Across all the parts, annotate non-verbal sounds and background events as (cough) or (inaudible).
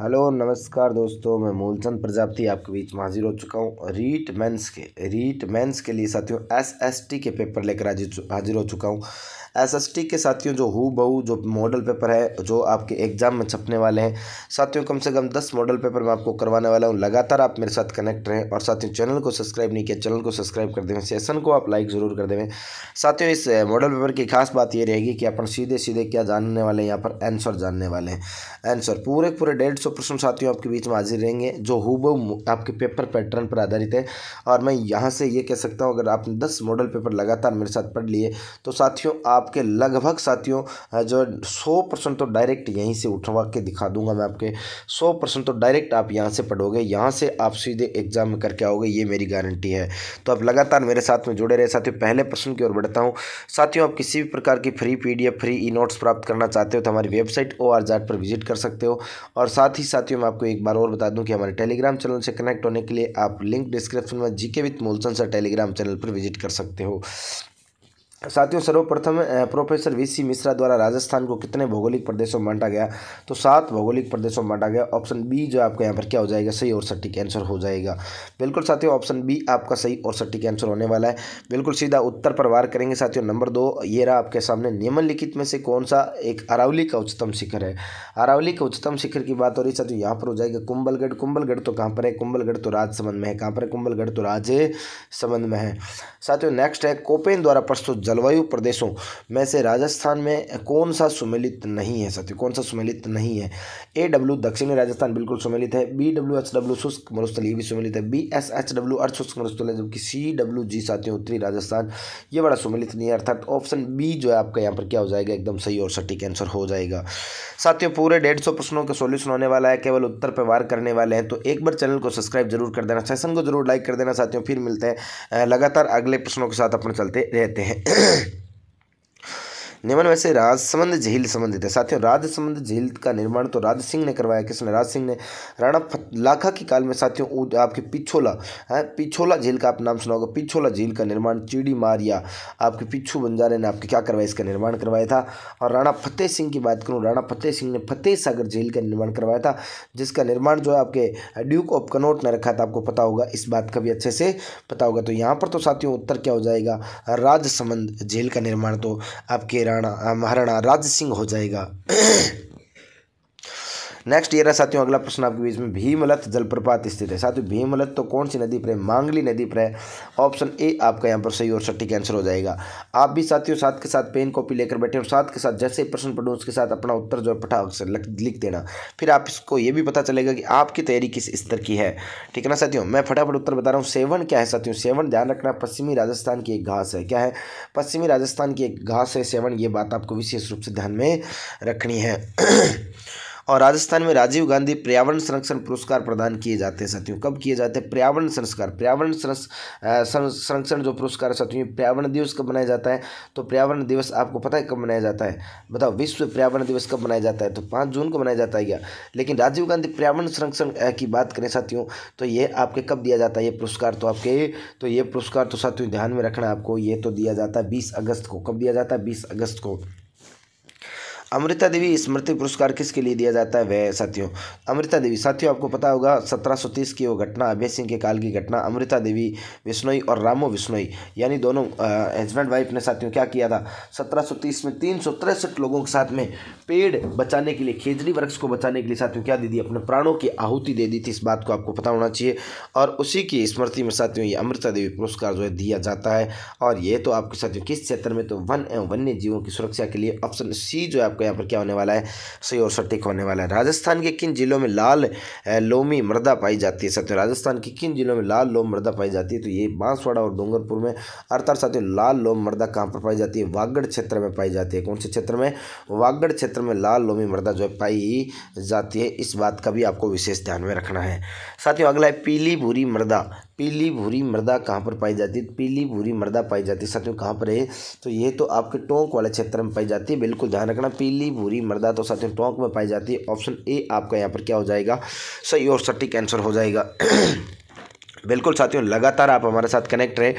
Hello नमस्कार दोस्तों मैं मूलचंद प्रजापति आपके बीच हाजिर हो चुका हूँ रीट मेंस के रीट मेंस के लिए साथियों एसएसटी के पेपर लेकर हाजिर हो चुका हूँ एसएसटी के साथियों जो हु बहू जो मॉडल पेपर है जो आपके एग्जाम में छपने वाले हैं साथियों कम से कम दस मॉडल पेपर मैं आपको करवाने वाला हूँ लगातार आप मेरे साथ कनेक्ट रहें और साथियों चैनल को सब्सक्राइब नहीं किया चैनल को सब्सक्राइब कर देवें सेशन को आप लाइक ज़रूर कर देवें साथियों इस मॉडल पेपर की खास बात ये रहेगी कि अपन सीधे सीधे क्या जानने वाले हैं यहाँ पर आंसर जानने वाले हैं आंसर पूरे पूरे डेढ़ सौ प्रश्न साथियों आपके बीच में हाजिर रहेंगे जो हु आपके पेपर पैटर्न पर आधारित है और मैं यहाँ से ये कह सकता हूँ अगर आपने दस मॉडल पेपर लगातार मेरे साथ पढ़ लिए तो साथियों आप आपके लगभग साथियों जो सौ परसेंट तो डायरेक्ट यहीं से उठवा के दिखा दूंगा मैं आपके सौ परसेंट तो डायरेक्ट आप यहाँ से पढ़ोगे यहाँ से आप सीधे एग्जाम में करके आओगे ये मेरी गारंटी है तो आप लगातार मेरे साथ में जुड़े रहे साथियों पहले प्रश्न की ओर बढ़ता हूँ साथियों आप किसी भी प्रकार की free P free E notes प्राप्त करना चाहते हो तो हमारी वेबसाइट ओ पर विजिट कर सकते हो और साथ ही साथियों मैं आपको एक बार और बता दूँ कि हमारे टेलीग्राम चैनल से कनेक्ट होने के लिए आप लिंक डिस्क्रिप्शन में जीके विथ मोलसन सर टेलीग्राम चैनल पर विजिट कर सकते हो साथियों सर्वप्रथम प्रोफेसर वी सी मिश्रा द्वारा राजस्थान को कितने भौगोलिक प्रदेशों में बांटा गया तो सात भौगोलिक प्रदेशों में बांटा गया ऑप्शन बी जो आपका यहाँ पर क्या हो जाएगा सही और सटीक आंसर हो जाएगा बिल्कुल साथियों ऑप्शन बी आपका सही और सटीक आंसर होने वाला है बिल्कुल सीधा उत्तर पर वार करेंगे साथियों नंबर दो ये रहा आपके सामने निम्नलिखित में से कौन सा एक अरावली का उच्चतम शिखर है अरावली के उच्चतम शिखर की बात हो रही साथियों यहाँ पर हो जाएगा कुंबलगढ़ कुंबलगढ़ तो कहाँ पर है कुंबलगढ़ तो राजसमंद में है कहाँ पर है कुंबलगढ़ तो राजे संबंध में है साथियों नेक्स्ट है कोपेन द्वारा प्रस्तुत जलवायु प्रदेशों में से राजस्थान में कौन सा सुमेलित नहीं है साथियों कौन सा सुमेलित नहीं है ए डब्ल्यू दक्षिणी राजस्थान बिल्कुल सुमेलित है बी डब्ल्यू एच डब्ल्यू शुष्क मरुस्थल ये भी सुमेलित है बी एस एच डब्ल्यू अर्थ शुष्क मरुस्थल है जबकि सी डब्ल्यू जी साथियों उत्तरी राजस्थान ये बड़ा सुमेलित नहीं है अर्थात ऑप्शन बी जो है आपका यहाँ पर क्या हो जाएगा एकदम सही और सटीक आंसर हो जाएगा साथियों पूरे डेढ़ सौ प्रश्नों का सोल्यूशन होने वाला है केवल उत्तर पर वार करने वाले हैं तो एक बार चैनल को सब्सक्राइब जरूर कर देना सेशन को जरूर लाइक कर देना साथियों फिर मिलते हैं लगातार अगले प्रश्नों के साथ अपन चलते रहते हैं Yeah. (clears throat) निम्न में से राजसमंद झील संबंधित है साथियों राजसमंद झील का निर्माण तो राज सिंह ने करवाया किसने राज सिंह ने राणा लाखा के काल में साथियों आपकी पिछोला है पिछोला झील का आप नाम सुना होगा पिछोला झील का निर्माण चिड़ी मारिया आपके पिछू बंजारे ने आपके क्या करवाया इसका निर्माण करवाया था और राणा फतेह सिंह की बात करूँ राणा फतेह सिंह ने फतेह सागर झील का निर्माण करवाया था जिसका निर्माण जो है आपके ड्यूक ऑफ कनोट ने रखा था आपको पता होगा इस बात का भी अच्छे से पता होगा तो यहाँ पर तो साथियों उत्तर क्या हो जाएगा राजसमंद झील का निर्माण तो आपके महाराणा महाराणा राज सिंह हो जाएगा नेक्स्ट ये है साथियों अगला प्रश्न आपके बीच में भीमलत जलप्रपात स्थित है साथियों भीमलत तो कौन सी नदी पर है मांगली नदी पर है ऑप्शन ए आपका यहाँ पर सही और सटीक आंसर हो जाएगा आप भी साथियों साथ के साथ पेन कॉपी लेकर बैठे और साथ के साथ जैसे प्रश्न पढ़ो उसके साथ अपना उत्तर जो है पटाख लिख देना फिर आप इसको ये भी पता चलेगा कि आपकी तैयारी किस स्तर की है ठीक है ना साथियों मैं फटाफट उत्तर बता रहा हूँ सेवन क्या है साथियों सेवन ध्यान रखना पश्चिमी राजस्थान की एक घास है क्या है पश्चिमी राजस्थान की एक घास है सेवन ये बात आपको विशेष रूप से ध्यान में रखनी है (clears throat) और राजस्थान में राजीव गांधी पर्यावरण संरक्षण पुरस्कार प्रदान किए जाते हैं साथियों कब किए जाते हैं पर्यावरण संस्कार पर्यावरण संरक्षण जो पुरस्कार है साथियों पर्यावरण दिवस कब मनाया जाता है तो पर्यावरण दिवस आपको पता है कब मनाया जाता है बताओ विश्व पर्यावरण दिवस कब मनाया जाता है तो पाँच जून को मनाया जाता है क्या लेकिन राजीव गांधी पर्यावरण संरक्षण की बात करें साथियों तो ये आपके कब दिया जाता है ये पुरस्कार तो आपके तो ये पुरस्कार तो साथियों ध्यान में रखना आपको ये तो दिया जाता है बीस अगस्त को कब दिया जाता है बीस अगस्त को अमृता देवी स्मृति पुरस्कार किसके लिए दिया जाता है वह साथियों अमृता देवी साथियों आपको पता होगा 1730 की वो घटना अभय सिंह के काल की घटना अमृता देवी विश्नोई और रामो विश्नोई यानी दोनों हस्बैंड वाइफ ने साथियों क्या किया था 1730 में तीन लोगों के साथ में पेड़ बचाने के लिए खेजड़ी वृक्ष को बचाने के लिए साथियों क्या दे दी अपने प्राणों की आहुति दे दी थी इस बात को आपको पता होना चाहिए और उसी की स्मृति में साथियों ये अमृता देवी पुरस्कार जो है दिया जाता है और ये तो आपके साथियों किस क्षेत्र में तो वन एवं वन्य जीवों की सुरक्षा के लिए ऑप्शन सी जो है आपका आपका यहाँ पर क्या होने वाला है सही और सटीक होने वाला है राजस्थान के किन जिलों में लाल लोमी मृदा पाई जाती है साथियों राजस्थान के किन जिलों में लाल लोम मृदा पाई जाती है तो ये बांसवाड़ा और डूंगरपुर में अर्थात साथियों लाल लोम मृदा कहाँ पर पाई जाती है वागढ़ क्षेत्र में पाई जाती है कौन से क्षेत्र में वागढ़ क्षेत्र में लाल लोमी मृदा जो है पाई जाती है इस बात का भी आपको विशेष ध्यान में रखना है साथियों अगला है पीली भूरी मृदा पीली भूरी मृदा कहाँ पर पाई जाती है पीली भूरी मृदा पाई जाती है साथियों कहाँ पर है तो ये तो आपके टोंक वाले क्षेत्र में पाई जाती है बिल्कुल ध्यान रखना पीली भूरी मृदा तो साथियों टोंक में पाई जाती है ऑप्शन ए आपका यहाँ पर क्या हो जाएगा सही और सटीक आंसर हो जाएगा (clears throat) बिल्कुल साथियों लगातार आप हमारे साथ कनेक्ट रहे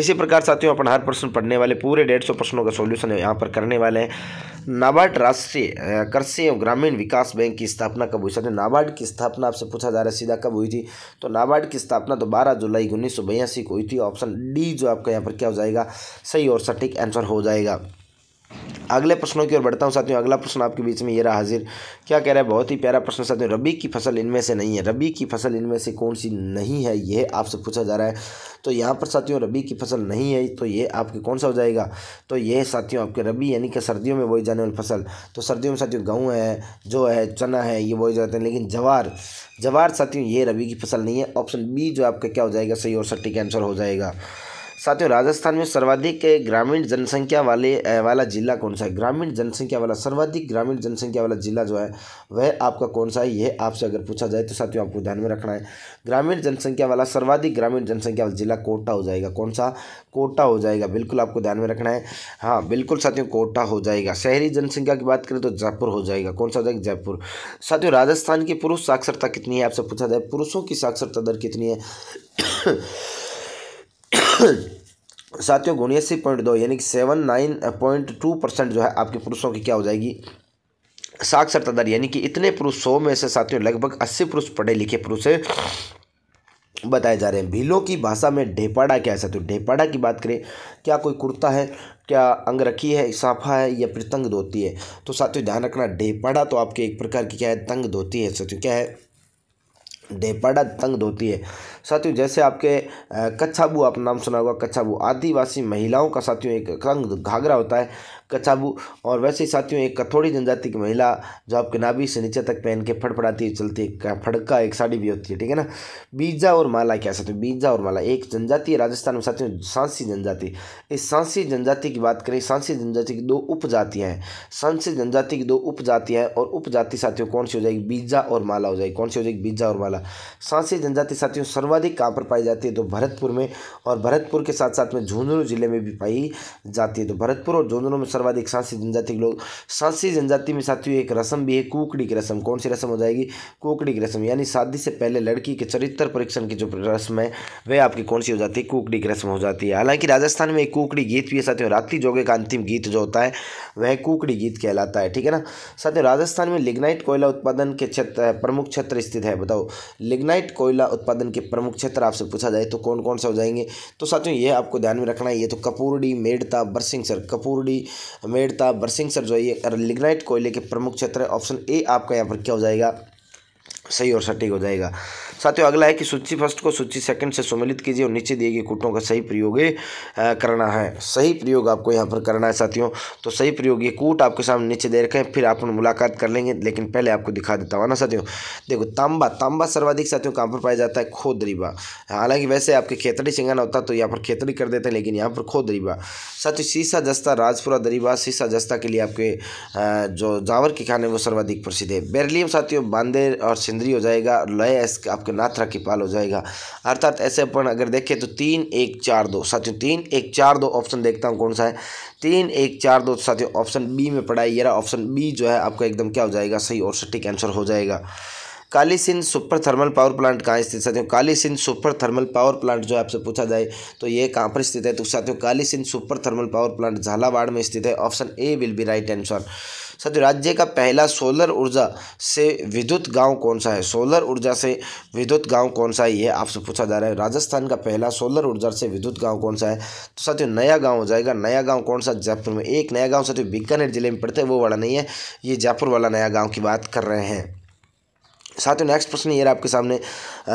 इसी प्रकार साथियों अपन हर प्रश्न पढ़ने वाले पूरे डेढ़ सौ प्रश्नों का सोल्यूशन यहाँ पर करने वाले हैं नाबार्ड राष्ट्रीय कृषि एवं ग्रामीण विकास बैंक की स्थापना कब हुई साथियों नाबार्ड की स्थापना आपसे पूछा जा रहा है सीधा कब हुई थी तो नाबार्ड की स्थापना तो बारह जुलाई उन्नीस को हुई थी ऑप्शन डी जो आपका यहाँ पर क्या हो जाएगा सही और सटीक आंसर हो जाएगा अगले प्रश्नों की ओर बढ़ता हूँ साथियों अगला प्रश्न आपके बीच में ये रहा हाजिर क्या कह रहा है बहुत ही प्यारा प्रश्न साथियों रबी की फसल इनमें से नहीं है रबी की फसल इनमें से कौन सी नहीं है यह आपसे पूछा जा रहा है तो यहाँ पर साथियों रबी की फसल नहीं है तो ये आपके कौन सा हो जाएगा तो ये साथियों आपके रबी यानी कि सर्दियों में बोई जाने वाली फसल तो सर्दियों में साथियों गेहूँ है जो है चना है ये बोए जाते हैं लेकिन जवार जवार साथियों ये रबी की फसल नहीं है ऑप्शन बी जो आपका क्या हो जाएगा सही और सटीक आंसर हो जाएगा साथियों राजस्थान में सर्वाधिक ग्रामीण जनसंख्या वाले वाला जिला कौन सा है ग्रामीण जनसंख्या वाला सर्वाधिक ग्रामीण जनसंख्या वाला जिला जो है वह आपका कौन सा है यह आपसे अगर पूछा जाए तो साथियों आपको ध्यान में रखना है ग्रामीण जनसंख्या वाला सर्वाधिक ग्रामीण जनसंख्या वाला जिला कोटा हो जाएगा कौन सा कोटा हो जाएगा बिल्कुल आपको ध्यान में रखना है हाँ बिल्कुल साथियों कोटा हो जाएगा शहरी जनसंख्या की बात करें तो जयपुर हो जाएगा कौन सा हो जाएगा जयपुर साथियों राजस्थान की पुरुष साक्षरता कितनी है आपसे पूछा जाए पुरुषों की साक्षरता दर कितनी है (coughs) साथियों गुण पॉइंट दो यानी कि seven nine point two percent जो है आपके पुरुषों की क्या हो जाएगी साक्षरता दर यानी कि इतने पुरुष सौ में से साथियों लगभग अस्सी पुरुष पढ़े लिखे पुरुष बताए जा रहे हैं भीलों की भाषा में डेपाड़ा क्या है साथियों डेपाड़ा की बात करें क्या कोई कुर्ता है क्या अंगरखी है साफा है या फिर तंग धोती है तो साथियों ध्यान रखना डेपाड़ा तो आपके एक प्रकार की क्या है तंग धोती है साथियों क्या है डेपाडा तंग धोती है साथियों जैसे आपके कच्छाबू आप नाम सुना होगा कच्छाबू आदिवासी महिलाओं का साथियों एक तंग घाघरा होता है कछाबू और वैसे ही साथियों एक कथोड़ी जनजाति की महिला जो आपके नाभि से नीचे तक पहन के फड़फड़ाती चलती है फड़का एक साड़ी भी होती है ठीक है ना बीजा और माला क्या साथियों बीजा और माला एक जनजाति राजस्थान में साथियों सांसी जनजाति इस सांसी जनजाति की बात करें सांसी जनजाति की दो उपजातियाँ हैं सांसी जनजाति की दो उपजातियाँ हैं और उपजाति साथियों कौन सी हो जाएगी बीजा और माला हो जाएगी कौन सी हो जाएगी बीजा और माला सांसी जनजाति साथियों सर्वाधिक कहाँ पर पाई जाती है तो भरतपुर में और भरतपुर के साथ साथ में झुंझुनू जिले में भी पाई जाती है तो भरतपुर और झुंझुनू में सर्वाधिक सांसी जनजाति के लोग सांसी जनजाति में साथियों एक रस्म भी है कुकड़ी की रस्म कौन सी रस्म हो जाएगी कुकड़ी की रस्म यानी शादी से पहले लड़की के चरित्र परीक्षण की जो रस्म है वह आपकी कौन सी हो जाती है कुकड़ी की रस्म हो जाती है हालांकि राजस्थान में एक कुकड़ी गीत भी है साथियों रात्रि जोगे का अंतिम गीत जो होता है वह कुकड़ी गीत कहलाता है ठीक है ना साथियों राजस्थान में लिग्नाइट कोयला उत्पादन के क्षेत्र प्रमुख क्षेत्र स्थित है बताओ लिग्नाइट कोयला उत्पादन के प्रमुख क्षेत्र आपसे पूछा जाए तो कौन कौन से हो जाएंगे तो साथियों ये आपको ध्यान में रखना है ये तो कपूरडी मेड़ता बरसिंग सर कपूरडी मेड़ता बरसिंग ये लिग्नाइट कोयले के प्रमुख क्षेत्र है ऑप्शन ए आपका यहाँ पर क्या हो जाएगा सही और सटीक हो जाएगा साथियों अगला है कि सूची फर्स्ट को सूची सेकंड से सम्मिलित कीजिए और नीचे दिए गए कुटों का सही प्रयोग करना है सही प्रयोग आपको यहाँ पर करना है साथियों तो सही प्रयोग ये कूट आपके सामने नीचे दे रखे हैं फिर आप मुलाकात कर लेंगे लेकिन पहले आपको दिखा देता हूँ ना साथियों देखो तांबा तांबा सर्वाधिक साथियों कहाँ पर पाया जाता है खोदरीबा हालांकि वैसे आपके खेतड़ी सिंगाना होता तो यहाँ पर खेतड़ी कर देते हैं लेकिन यहाँ पर खोदरीबा साथियों सीसा जस्ता राजपुरा दरीबा सीसा जस्ता के लिए आपके जो जावर की खाने है वो सर्वाधिक प्रसिद्ध है बेरलियम साथियों बांदेर और चंद्री हो जाएगा और लय इसका आपके नाथरा की पाल हो जाएगा अर्थात ऐसे अपन अगर देखें तो तीन एक चार दो साथियों तीन एक चार दो ऑप्शन देखता हूँ कौन सा है तीन एक चार दो साथियों ऑप्शन बी में पड़ा है ये ऑप्शन बी जो है आपका एकदम क्या हो जाएगा सही और सटीक आंसर हो जाएगा Kali Sindh super thermal power plant कहाँ स्थित साथियों Kali Sindh super thermal power plant जो आपसे पूछा जाए तो ये कहाँ पर स्थित है तो साथियों Kali Sindh super thermal power plant Jhalawar में स्थित है option A will be right answer साथियों राज्य का पहला सोलर ऊर्जा से विद्युत गांव कौन सा है सोलर ऊर्जा से विद्युत गांव कौन सा है ये आपसे पूछा जा रहा है राजस्थान का पहला सोलर ऊर्जा से विद्युत गांव कौन सा है तो साथियों नया गांव हो जाएगा नया गांव कौन सा जयपुर में एक नया गांव साथियों बीकानेर जिले में पड़ता है वो वाला नहीं है ये जयपुर वाला नया गाँव की बात कर रहे हैं साथियों नेक्स्ट प्रश्न ये आपके सामने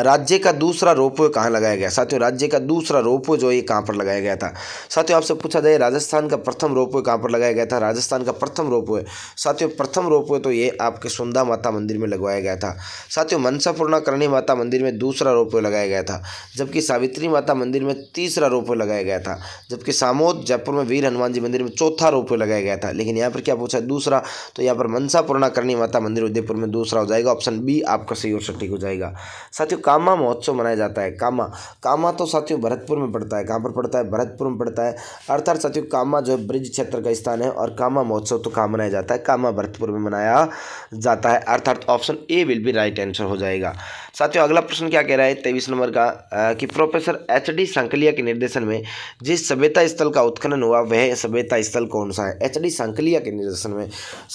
राज्य का दूसरा रोपवे कहाँ लगाया गया साथियों राज्य का दूसरा रोपवे जो ये कहाँ पर लगाया गया था साथियों आपसे पूछा जाए राजस्थान का प्रथम रोपवे कहाँ पर लगाया गया था राजस्थान का प्रथम रोपवे साथियों प्रथम रोपवे तो ये आपके सुंदा माता मंदिर में लगवाया गया था साथियों मनसापूर्णा करणी माता मंदिर में दूसरा रोपवे लगाया गया था जबकि सावित्री माता मंदिर में तीसरा रोपवे लगाया गया था जबकि सामोद जयपुर में वीर हनुमान जी मंदिर में चौथा रोपवे लगाया गया था लेकिन यहाँ पर क्या पूछा दूसरा तो यहाँ पर मनसापूर्णा करणी माता मंदिर उदयपुर में दूसरा हो जाएगा ऑप्शन बी आपका सही और सटीक हो जाएगा साथियों कामा महोत्सव मनाया जाता है कामा कामा तो साथियों भरतपुर में पड़ता है कहाँ पर पड़ता है भरतपुर में पड़ता है अर्थात साथियों कामा जो है ब्रिज क्षेत्र का स्थान है और कामा महोत्सव तो कहाँ मनाया जाता है कामा भरतपुर में मनाया जाता है अर्थात option A will be right answer हो जाएगा साथियों अगला प्रश्न क्या कह रहा है तेईस नंबर का कि प्रोफेसर एच डी संकलिया के निर्देशन में जिस सभ्यता स्थल का उत्खनन हुआ वह सभ्यता स्थल कौन सा है एच डी संकलिया के निर्देशन में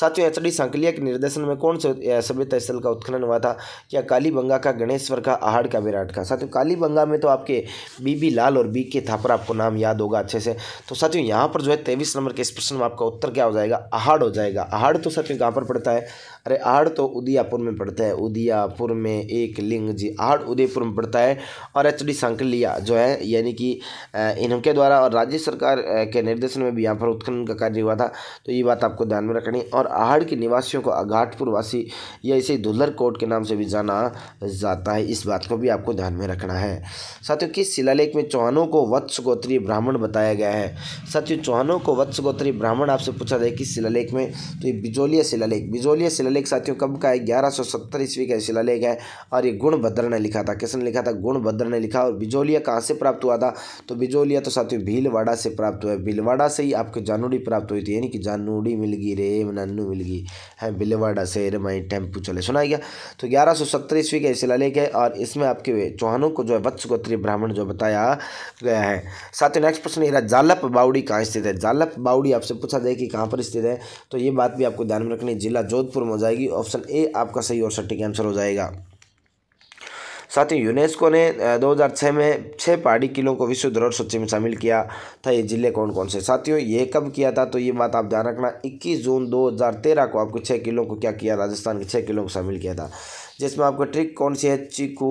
साथियों एच डी संकलिया के निर्देशन में कौन से सभ्यता स्थल का उत्खनन हुआ था था क्या कालीबंगा का गणेश्वर का आहड़ का विराट का साथियों कालीबंगा में तो आपके बीबी लाल और बी के थापर आपको नाम याद होगा अच्छे से तो साथियों यहाँ पर जो है तेईस नंबर के इस प्रश्न में आपका उत्तर क्या हो जाएगा आहड़ हो जाएगा आहड़ तो साथियों कहाँ पर पड़ता है अरे आड़ तो उदयपुर में पड़ता है उदयपुर में एक लिंग जी आड़ उदयपुर में पड़ता है और एच डी सांकलिया जो है यानी कि इनके द्वारा और राज्य सरकार के निर्देशन में भी यहाँ पर उत्खनन का कार्य हुआ था तो ये बात आपको ध्यान में रखनी और आहड़ के निवासियों को अघाटपुर वासी या इसे दुल्हर कोट के नाम से भी जाना जाता है इस बात को भी आपको ध्यान में रखना है साथियों किस शिलालेख में चौहानों को वत्स गोत्री ब्राह्मण बताया गया है साथियों चौहानों को वत्स गोत्री ब्राह्मण आपसे पूछा जाए किस शिलालेख में तो ये बिजोलिया शिलालेख बिजोलिया शिलालेख शिलालेख साथियों कब का है ग्यारह सौ सत्तर ईस्वी का शिलालेख है और ये गुणभद्र ने लिखा था किसने लिखा था गुणभद्र ने लिखा और बिजोलिया कहाँ से प्राप्त हुआ था तो बिजोलिया तो साथियों भीलवाड़ा से प्राप्त हुआ है भीलवाड़ा से ही आपको जानूड़ी प्राप्त हुई थी यानी कि जानूड़ी मिल गई रे नन्नू मिल गई है भीलवाड़ा से रे माई टेम्पू चले सुना गया तो ग्यारह सौ सत्तर ईस्वी का शिलालेख है और इसमें आपके चौहानों को जो है वत्स गोत्री ब्राह्मण जो बताया गया है साथियों नेक्स्ट प्रश्न ये जालप बाउडी कहाँ स्थित है जालप बाउडी आपसे पूछा जाए कि कहाँ पर स्थित है तो ये बात भी आपको ध्यान में रखनी जिला जोधपुर में जाएगी ऑप्शन ए आपका सही और सटीक आंसर हो जाएगा साथ ही यूनेस्को ने 2006 में छः पहाड़ी किलों को विश्व धरोहर सूची में शामिल किया था ये ज़िले कौन कौन से साथियों ये कब किया था तो ये बात आप ध्यान रखना 21 जून 2013 को आपको छः किलों को क्या किया राजस्थान के छः किलों को शामिल किया था जिसमें आपको ट्रिक कौन सी है चीकू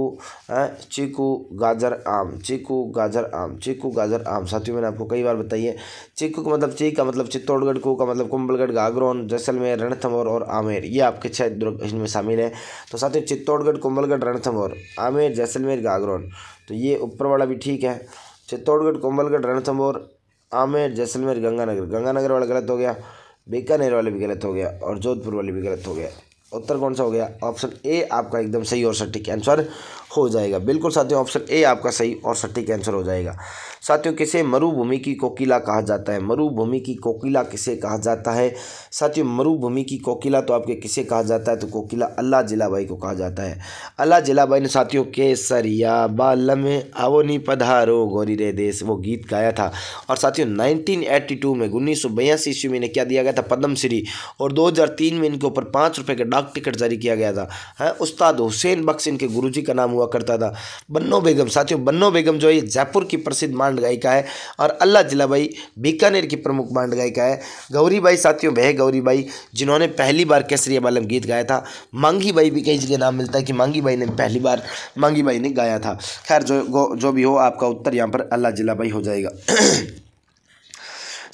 चीकू गाजर आम चीकू गाजर आम चीकू गाजर आम साथियों मैंने आपको कई बार बताई है चीकू का मतलब चीक का मतलब चित्तौड़गढ़ को का मतलब कुंबलगढ़ गागरौन जैसलमेर रणथमौर और आमेर ये आपके छह दुर्ग इनमें शामिल है तो साथियों चित्तौड़गढ़ कुंबलगढ़ रणथमौर आमेर जैसलमेर गागरौन तो ये ऊपर वाला भी ठीक है चित्तौड़गढ़ कुंबलगढ़ रणथमौर आमेर जैसलमेर गंगानगर गंगानगर वाला गलत हो गया बीकानेर वाले भी गलत हो गया और जोधपुर वाले भी गलत हो गया उत्तर कौन सा हो गया ऑप्शन ए आपका एकदम सही और सटीक आंसर हो जाएगा बिल्कुल साथियों ऑप्शन ए आपका सही और सटीक आंसर हो जाएगा साथियों किसे मरुभूमि की कोकिला कहा जाता है मरुभूमि की कोकिला किसे कहा जाता है साथियों मरुभूमि की कोकिला तो आपके किसे कहा जाता है तो कोकिला अल्लाह जिलाबाई को कहा जाता है अल्लाह जिलाबाई ने साथियों केसरिया बालम आवो नी पधारो गौरी रे देश वो गीत गाया था और साथियों नाइनटीन में उन्नीस सौ बयासी ईस्वी में इन्हें क्या दिया गया था पद्मश्री और दो में इनके ऊपर पाँच रुपये का डाक टिकट जारी किया गया था उस्ताद हुसैन बख्श इनके गुरु का नाम हुआ हुआ करता था बन्नो बेगम साथियों बन्नो बेगम जो है जयपुर की प्रसिद्ध मांड गायिका है और अल्लाह जिलाबाई बीकानेर की प्रमुख मांड गायिका है गौरी बाई साथियों वह गौरी बाई जिन्होंने पहली बार केसरिया बालम गीत गाया था मांगी बाई भी कई जगह नाम मिलता है कि मांगी बाई ने पहली बार मांगी बाई ने गाया था खैर जो जो भी हो आपका उत्तर यहाँ पर अल्लाह जिला हो जाएगा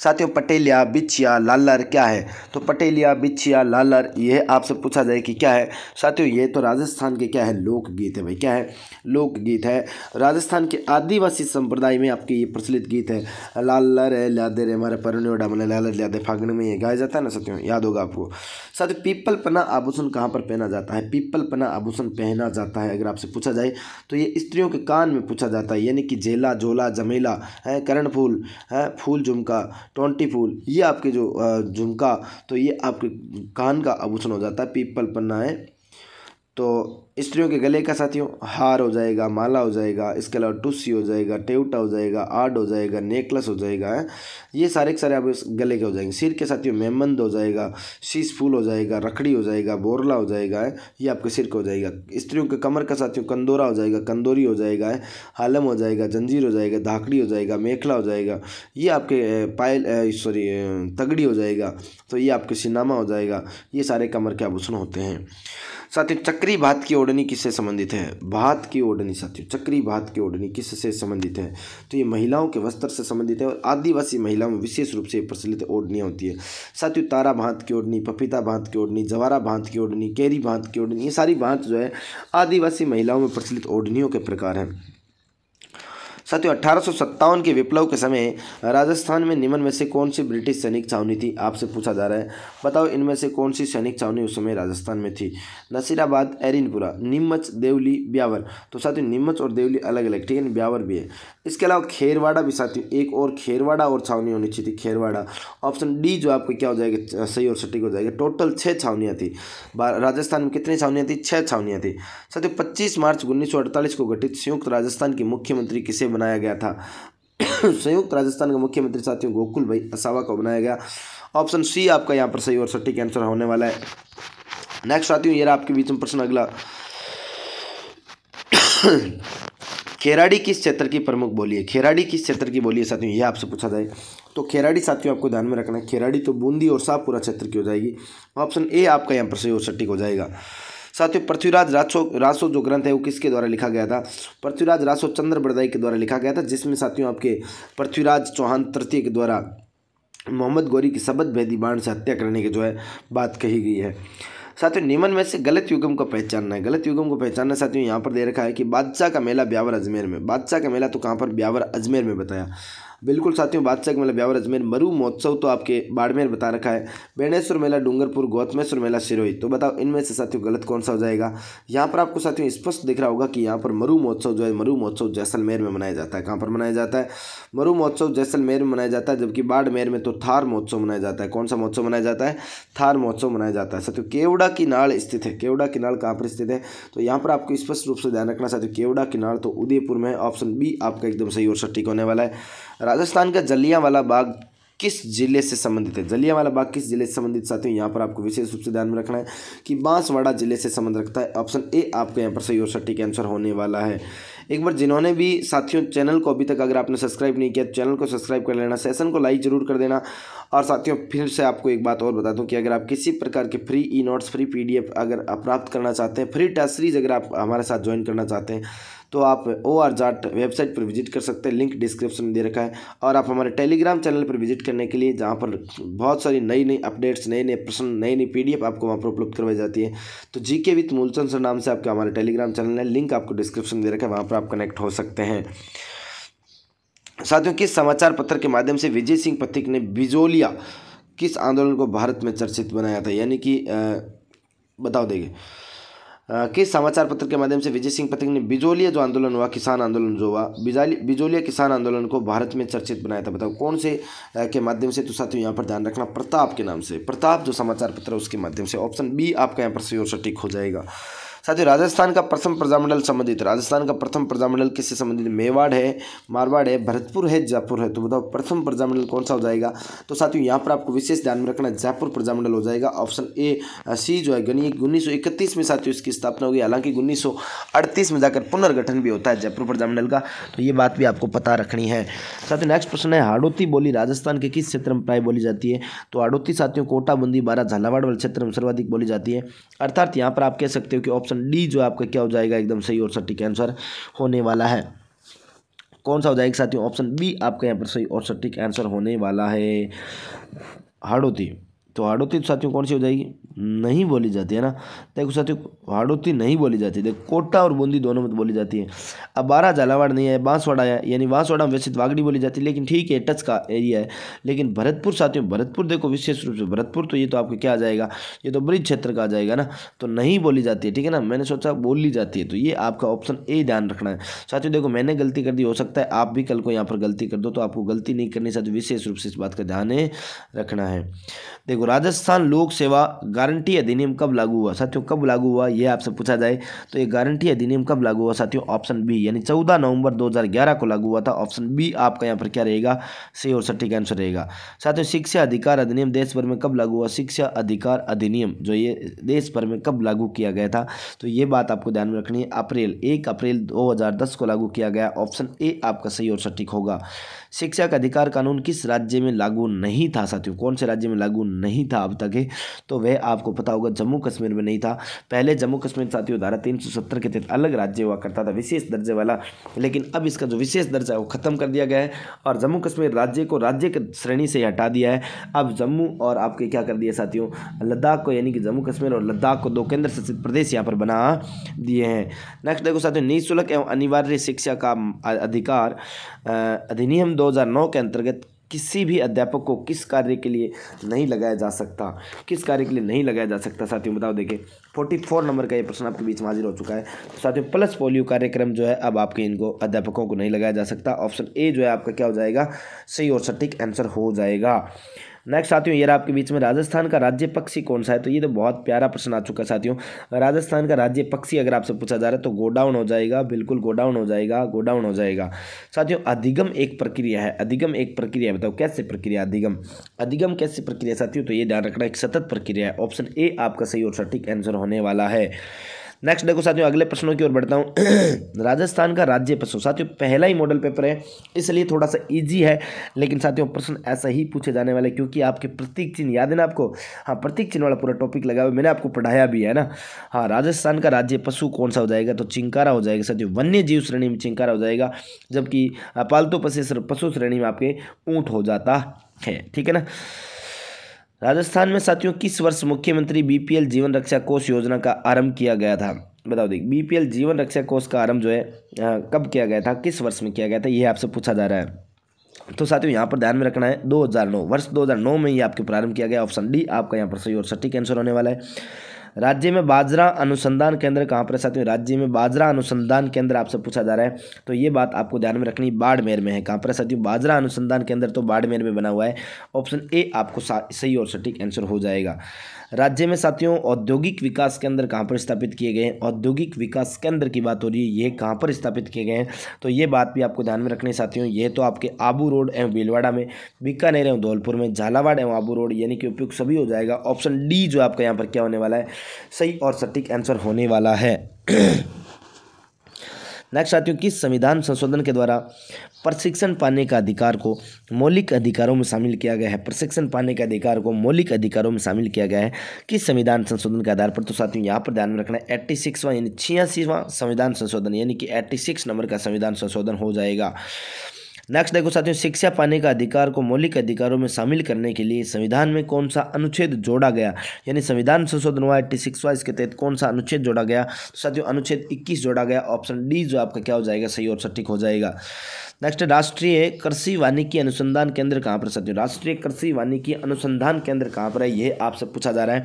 साथियों पटेलिया बिछिया लालर क्या है तो पटेलिया बिछिया लालर यह आपसे पूछा जाए कि क्या है साथियों ये तो राजस्थान के क्या है लोकगीत है भाई क्या है लोकगीत है राजस्थान के आदिवासी संप्रदाय में आपके ये प्रचलित गीत है लालर है लादे रे हमारे परुणोडा मैंने लालर लादे फागण में ये गाया जाता है ना साथियों याद होगा आपको साथ पीपल पना आभूषण कहाँ पर पहना जाता है पीपल पना आभूषण पहना जाता है अगर आपसे पूछा जाए तो ये स्त्रियों के कान में पूछा जाता है यानी कि जेला जोला जमेला है करण फूल है फूल झुमका ट्वेंटी फूल ये आपके जो झुमका तो ये आपके कान का आभूषण हो जाता है पीपल पन्ना है तो स्त्रियों के गले का साथियों हार हो जाएगा माला हो जाएगा इसके अलावा टुस्सी हो जाएगा टेवटा हो जाएगा आड हो जाएगा नेकलेस हो जाएगा है ये सारे के सारे आप गले के हो जाएंगे सिर के साथियों मेमंद हो जाएगा शीश फूल हो जाएगा रखड़ी हो जाएगा बोरला हो जाएगा है ये आपके सिर का हो जाएगा स्त्रियों के कमर का साथियों कंदोरा हो जाएगा कंदोरी हो जाएगा है हालम हो जाएगा जंजीर हो जाएगा धाकड़ी हो जाएगा मेखला हो जाएगा ये आपके पायल सॉरी तगड़ी हो जाएगा तो ये आपके सिनामा हो जाएगा ये सारे कमर के आभूषण होते हैं साथ ही चक्री भात की ओढ़नी किससे संबंधित है भात की ओढ़नी साथियों चक्री भात की ओढ़नी किससे संबंधित है तो ये महिलाओं के वस्त्र से संबंधित है और आदिवासी महिलाओं में विशेष रूप से प्रचलित ओढ़नियाँ होती है साथियों तारा भात की ओढ़नी पपीता भात की ओढ़नी जवारा भात की ओढ़नी कैरी भात की ओढ़नी ये सारी भात जो है आदिवासी महिलाओं में प्रचलित ओढ़नियों के प्रकार हैं साथियों अठारह के विप्लव के समय राजस्थान में निम्न में से कौन सी ब्रिटिश सैनिक छावनी थी आपसे पूछा जा रहा है बताओ इनमें से कौन सी सैनिक छावनी उस समय राजस्थान में थी नसीराबाद एरिनपुरा नीमच देवली ब्यावर तो साथियों नीमच और देवली अलग अलग ठीक है ब्यावर भी है इसके अलावा खेरवाड़ा भी साथियों एक और खेरवाड़ा और छावनी होनी चाहिए थी खेरवाड़ा ऑप्शन डी जो आपको क्या हो जाएगा सही और सटीक हो जाएगा टोटल छः छावनियाँ थी राजस्थान में कितनी छावनियाँ थी छः छावनियाँ थी साथियों पच्चीस मार्च उन्नीस को गठित संयुक्त राजस्थान के मुख्यमंत्री किसे बना बनाया गया था संयुक्त राजस्थान के मुख्यमंत्री साथियों गोकुल भाई असावा को बनाया गया ऑप्शन सी आपका यहाँ पर सही और सटीक आंसर होने वाला है नेक्स्ट साथियों ये आपके बीच में प्रश्न अगला खेराड़ी किस क्षेत्र की प्रमुख बोली है खेराड़ी किस क्षेत्र की बोली है साथियों ये आपसे पूछा जाए तो खेराड़ी साथियों आपको ध्यान में रखना है खेराड़ी तो बूंदी और शाहपुरा क्षेत्र की हो जाएगी ऑप्शन ए आपका यहाँ पर सही और सटीक हो जाएगा साथियों पृथ्वीराज राजो राजो जो ग्रंथ है वो किसके द्वारा लिखा गया था पृथ्वीराज रासो चंद्र बड़दाई के द्वारा लिखा गया था जिसमें साथियों आपके पृथ्वीराज चौहान तृतीय के द्वारा मोहम्मद गौरी की शब्द भेदी बाण से हत्या करने की जो है बात कही गई है साथियों नियमन में से गलत युगम को पहचानना है गलत युगम को पहचानना साथियों यहाँ पर दे रखा है कि बादशाह का मेला ब्यावर अजमेर में बादशाह का मेला तो कहाँ पर ब्यावर अजमेर में बताया बिल्कुल साथियों बादशाह मेला मतलब ब्यावर अजमेर मरु महोत्सव तो आपके बाड़मेर बता रखा है बेणेश्वर मेला डूंगरपुर गौतमेश्वर मेला सिरोही तो बताओ इनमें से साथियों गलत कौन सा हो जाएगा यहाँ पर आपको साथियों स्पष्ट दिख रहा होगा कि यहाँ पर मरु महोत्सव जो है मरु महोत्सव जैसलमेर में मनाया जाता है कहाँ पर मनाया जाता है मरु महोत्सव जैसलमेर में मनाया जाता है जबकि बाड़मेर में तो थार महोत्सव मनाया जाता है कौन सा महोत्सव मनाया जाता है थार महोत्सव मनाया जाता है साथियों केवड़ा किनाल स्थित है केवड़ा किनाल कहाँ पर स्थित है तो यहाँ पर आपको स्पष्ट रूप से ध्यान रखना साथियों केवड़ा किनाल तो उदयपुर में ऑप्शन बी आपका एकदम सही और सटीक होने वाला है राजस्थान का वाला बाग किस जिले से संबंधित है वाला बाग किस जिले से संबंधित साथियों यहाँ पर आपको विशेष रूप से ध्यान में रखना है कि बांसवाड़ा जिले से संबंध रखता है ऑप्शन ए आपके यहाँ पर सही और सटीक आंसर होने वाला है एक बार जिन्होंने भी साथियों चैनल को अभी तक अगर आपने सब्सक्राइब नहीं किया चैनल को सब्सक्राइब कर लेना सेशन को लाइक जरूर कर देना और साथियों फिर से आपको एक बात और बता दूं कि अगर आप किसी प्रकार के free E notes free PDF अगर प्राप्त करना चाहते हैं फ्री टेस्ट सीरीज अगर आप हमारे साथ ज्वाइन करना चाहते हैं तो आप ओ आर जाट वेबसाइट पर विजिट कर सकते हैं लिंक डिस्क्रिप्शन में दे रखा है और आप हमारे टेलीग्राम चैनल पर विजिट करने के लिए जहाँ पर बहुत सारी नई नई अपडेट्स नए नए प्रश्न नई नई पी आपको वहाँ पर उपलब्ध करवाई जाती है तो जी के विथ मूलचंद नाम से आपके हमारे टेलीग्राम चैनल है लिंक आपको डिस्क्रिप्शन में दे रखा है वहाँ पर आप कनेक्ट हो सकते हैं साथियों किस समाचार पत्र के माध्यम से विजय सिंह पथिक ने बिजोलिया किस आंदोलन को भारत में चर्चित बनाया था यानी कि बताओ देंगे किस समाचार पत्र के माध्यम से विजय सिंह पथिक ने बिजोलिया जो आंदोलन हुआ किसान आंदोलन जो हुआ बिजोलिया किसान आंदोलन को भारत में चर्चित बनाया था बताओ कौन से के माध्यम से तो साथियों यहाँ पर ध्यान रखना प्रताप के नाम से प्रताप जो समाचार पत्र है उसके माध्यम से ऑप्शन बी आपका यहाँ पर सही और सटीक हो जाएगा साथ ही राजस्थान का प्रथम प्रजामंडल संबंधित राजस्थान का प्रथम प्रजामंडल किससे संबंधित मेवाड़ है मारवाड़ है भरतपुर है जयपुर है तो बताओ प्रथम प्रजामंडल कौन सा हो जाएगा तो साथियों यहाँ पर आपको विशेष ध्यान में रखना जयपुर प्रजामंडल हो जाएगा ऑप्शन ए सी जो है गणित उन्नीस में साथियों इसकी स्थापना होगी हालांकि उन्नीस में जाकर पुनर्गठन भी होता है जयपुर प्रजामंडल का तो ये बात भी आपको पता रखनी है साथ ही नेक्स्ट प्रश्न है हाड़ोती बोली राजस्थान के किस क्षेत्र में प्राय बोली जाती है तो हाड़ोती साथियों कोटा बूंदी बारा झालावाड़ वाले क्षेत्र में सर्वाधिक बोली जाती है अर्थात यहाँ पर आप कह सकते हो कि ऑप्शन ऑप्शन डी जो आपका क्या हो जाएगा एकदम सही और सटीक आंसर होने वाला है कौन सा हो जाएगा साथियों ऑप्शन बी आपका यहाँ पर सही और सटीक आंसर होने वाला है हाड़ोती तो हाड़ोती तो साथियों कौन सी हो जाएगी नहीं बोली जाती है ना देखो साथियों हाड़ौती नहीं बोली जाती देखो कोटा और बूंदी दोनों में बोली जाती है अब बारह झालावाड़ नहीं है बांसवाड़ा है यानी बांसवाड़ा में वैसे वागड़ी बोली जाती है लेकिन ठीक है टच का एरिया है लेकिन भरतपुर साथियों भरतपुर देखो विशेष रूप से भरतपुर तो ये तो आपको क्या आ जाएगा ये तो ब्रिज क्षेत्र का आ जाएगा ना तो नहीं बोली जाती है ठीक है ना मैंने सोचा बोली जाती है तो ये आपका ऑप्शन ए ध्यान रखना है साथियों देखो मैंने गलती कर दी हो सकता है आप भी कल को यहाँ पर गलती कर दो तो आपको गलती नहीं करनी साथियों विशेष रूप से इस बात का ध्यान रखना है देखो राजस्थान लोक सेवा गारंटी अधिनियम कब लागू हुआ साथियों कब लागू हुआ यह आपसे पूछा जाए तो ये गारंटी अधिनियम कब लागू हुआ साथियों ऑप्शन बी यानी चौदह नवंबर 2011 को लागू हुआ था ऑप्शन बी आपका यहाँ पर क्या रहेगा सही और सटीक आंसर रहेगा साथियों शिक्षा अधिकार अधिनियम देश भर में कब लागू हुआ शिक्षा अधिकार अधिनियम जो ये देश भर में कब लागू किया गया था तो ये बात आपको ध्यान में रखनी है अप्रैल एक अप्रैल दो को लागू किया गया ऑप्शन ए आपका सही और सटीक होगा शिक्षा का अधिकार कानून किस राज्य में लागू नहीं था साथियों कौन से राज्य में लागू नहीं था अब तक तो वह आपको पता होगा जम्मू कश्मीर में नहीं था पहले जम्मू कश्मीर साथियों धारा तीन के तहत अलग राज्य हुआ करता था विशेष दर्जे वाला लेकिन अब इसका जो विशेष दर्जा है वो खत्म कर दिया गया है और जम्मू कश्मीर राज्य को राज्य के श्रेणी से हटा दिया है अब जम्मू और आपके क्या कर दिया साथियों लद्दाख को यानी कि जम्मू कश्मीर और लद्दाख को दो केंद्र शासित प्रदेश यहाँ पर बना दिए हैं नेक्स्ट देखो साथियों निःशुल्क एवं अनिवार्य शिक्षा का अधिकार अधिनियम 2009 के अंतर्गत किसी भी अध्यापक को किस कार्य के लिए नहीं लगाया जा सकता किस कार्य के लिए नहीं लगाया जा सकता साथियों बताओ देखिए फोर्टी फोर नंबर का ये प्रश्न आपके बीच में हाजिर हो चुका है तो साथियों प्लस पोलियो कार्यक्रम जो है अब आपके इनको अध्यापकों को नहीं लगाया जा सकता ऑप्शन ए जो है आपका क्या हो जाएगा सही और सटीक आंसर हो जाएगा नेक्स्ट साथियों यार आपके बीच में राजस्थान का राज्य पक्षी कौन सा है तो ये तो बहुत प्यारा प्रश्न आ चुका है साथियों राजस्थान का राज्य पक्षी अगर आपसे पूछा जा रहा है तो गोडाउन हो जाएगा बिल्कुल गोडाउन हो जाएगा गोडाउन हो जाएगा साथियों अधिगम एक प्रक्रिया है अधिगम एक प्रक्रिया बताओ कैसे प्रक्रिया अधिगम अधिगम कैसे प्रक्रिया साथियों तो ये ध्यान रखना एक सतत प्रक्रिया है ऑप्शन ए आपका सही और सटीक आंसर होने वाला है नेक्स्ट देखो साथियों अगले प्रश्नों की ओर बढ़ता हूँ (clears throat) राजस्थान का राज्य पशु साथियों पहला ही मॉडल पेपर है इसलिए थोड़ा सा ईजी है लेकिन साथियों प्रश्न ऐसा ही पूछे जाने वाले क्योंकि आपके प्रतीक चिन्ह याद है ना आपको हाँ प्रतीक चिन्ह वाला पूरा टॉपिक लगा हुआ मैंने आपको पढ़ाया भी है ना हाँ राजस्थान का राज्य पशु कौन सा हो जाएगा तो चिंकारा हो जाएगा साथियों वन्य जीव श्रेणी में चिंकारा हो जाएगा जबकि पालतू पशु श्रेणी में आपके ऊँट हो जाता है ठीक है ना राजस्थान में साथियों किस वर्ष मुख्यमंत्री बीपीएल जीवन रक्षा कोष योजना का आरंभ किया गया था बताओ देखिए बीपीएल जीवन रक्षा कोष का आरंभ जो है आ, कब किया गया था किस वर्ष में किया गया था यह आपसे पूछा जा रहा है तो साथियों यहाँ पर ध्यान में रखना है 2009 वर्ष 2009 में ही आपके प्रारंभ किया गया ऑप्शन डी आपका यहाँ पर सही और सटीक आंसर होने वाला है राज्य में बाजरा अनुसंधान केंद्र कहाँ पर साथियों राज्य में बाजरा अनुसंधान केंद्र आपसे पूछा जा रहा है तो ये बात आपको ध्यान में रखनी बाड़मेर में है कहाँ पर साथियों बाजरा अनुसंधान केंद्र तो बाड़मेर में बना हुआ है ऑप्शन ए आपको सही और सटीक आंसर हो जाएगा राज्य में साथियों औद्योगिक विकास केंद्र कहाँ पर स्थापित किए गए हैं औद्योगिक विकास केंद्र की बात हो रही है ये कहाँ पर स्थापित किए गए हैं तो ये बात भी आपको ध्यान में रखनी साथियों ये तो आपके आबू रोड एवं बिलवाड़ा में बीकानेर एवं धौलपुर में झालावाड़ एवं आबू रोड यानी कि उपयुक्त सभी हो जाएगा ऑप्शन डी जो आपका यहाँ पर क्या होने वाला है सही और सटीक आंसर होने वाला है नेक्स्ट साथियों किस संविधान संशोधन के द्वारा प्रशिक्षण पाने का अधिकार को मौलिक अधिकारों में शामिल किया गया है प्रशिक्षण पाने के अधिकार को मौलिक अधिकारों में शामिल किया गया है किस संविधान संशोधन के आधार पर तो साथियों यहाँ पर ध्यान में रखना है एट्टी सिक्सवां यानी छियासीवां संविधान संशोधन यानी कि एट्टी सिक्स नंबर का संविधान संशोधन हो जाएगा नेक्स्ट देखो साथियों शिक्षा पाने का अधिकार को मौलिक अधिकारों में शामिल करने के लिए संविधान में कौन सा अनुच्छेद जोड़ा गया यानी संविधान संशोधन हुआ एट्टी सिक्स इसके तहत कौन सा अनुच्छेद जोड़ा गया तो साथियों अनुच्छेद इक्कीस जोड़ा गया ऑप्शन डी जो आपका क्या हो जाएगा सही और सटीक हो जाएगा नेक्स्ट राष्ट्रीय कृषि वानिकी अनुसंधान केंद्र कहाँ पर साथियों राष्ट्रीय कृषि वानिकी अनुसंधान केंद्र कहाँ पर है ये आपसे पूछा जा रहा है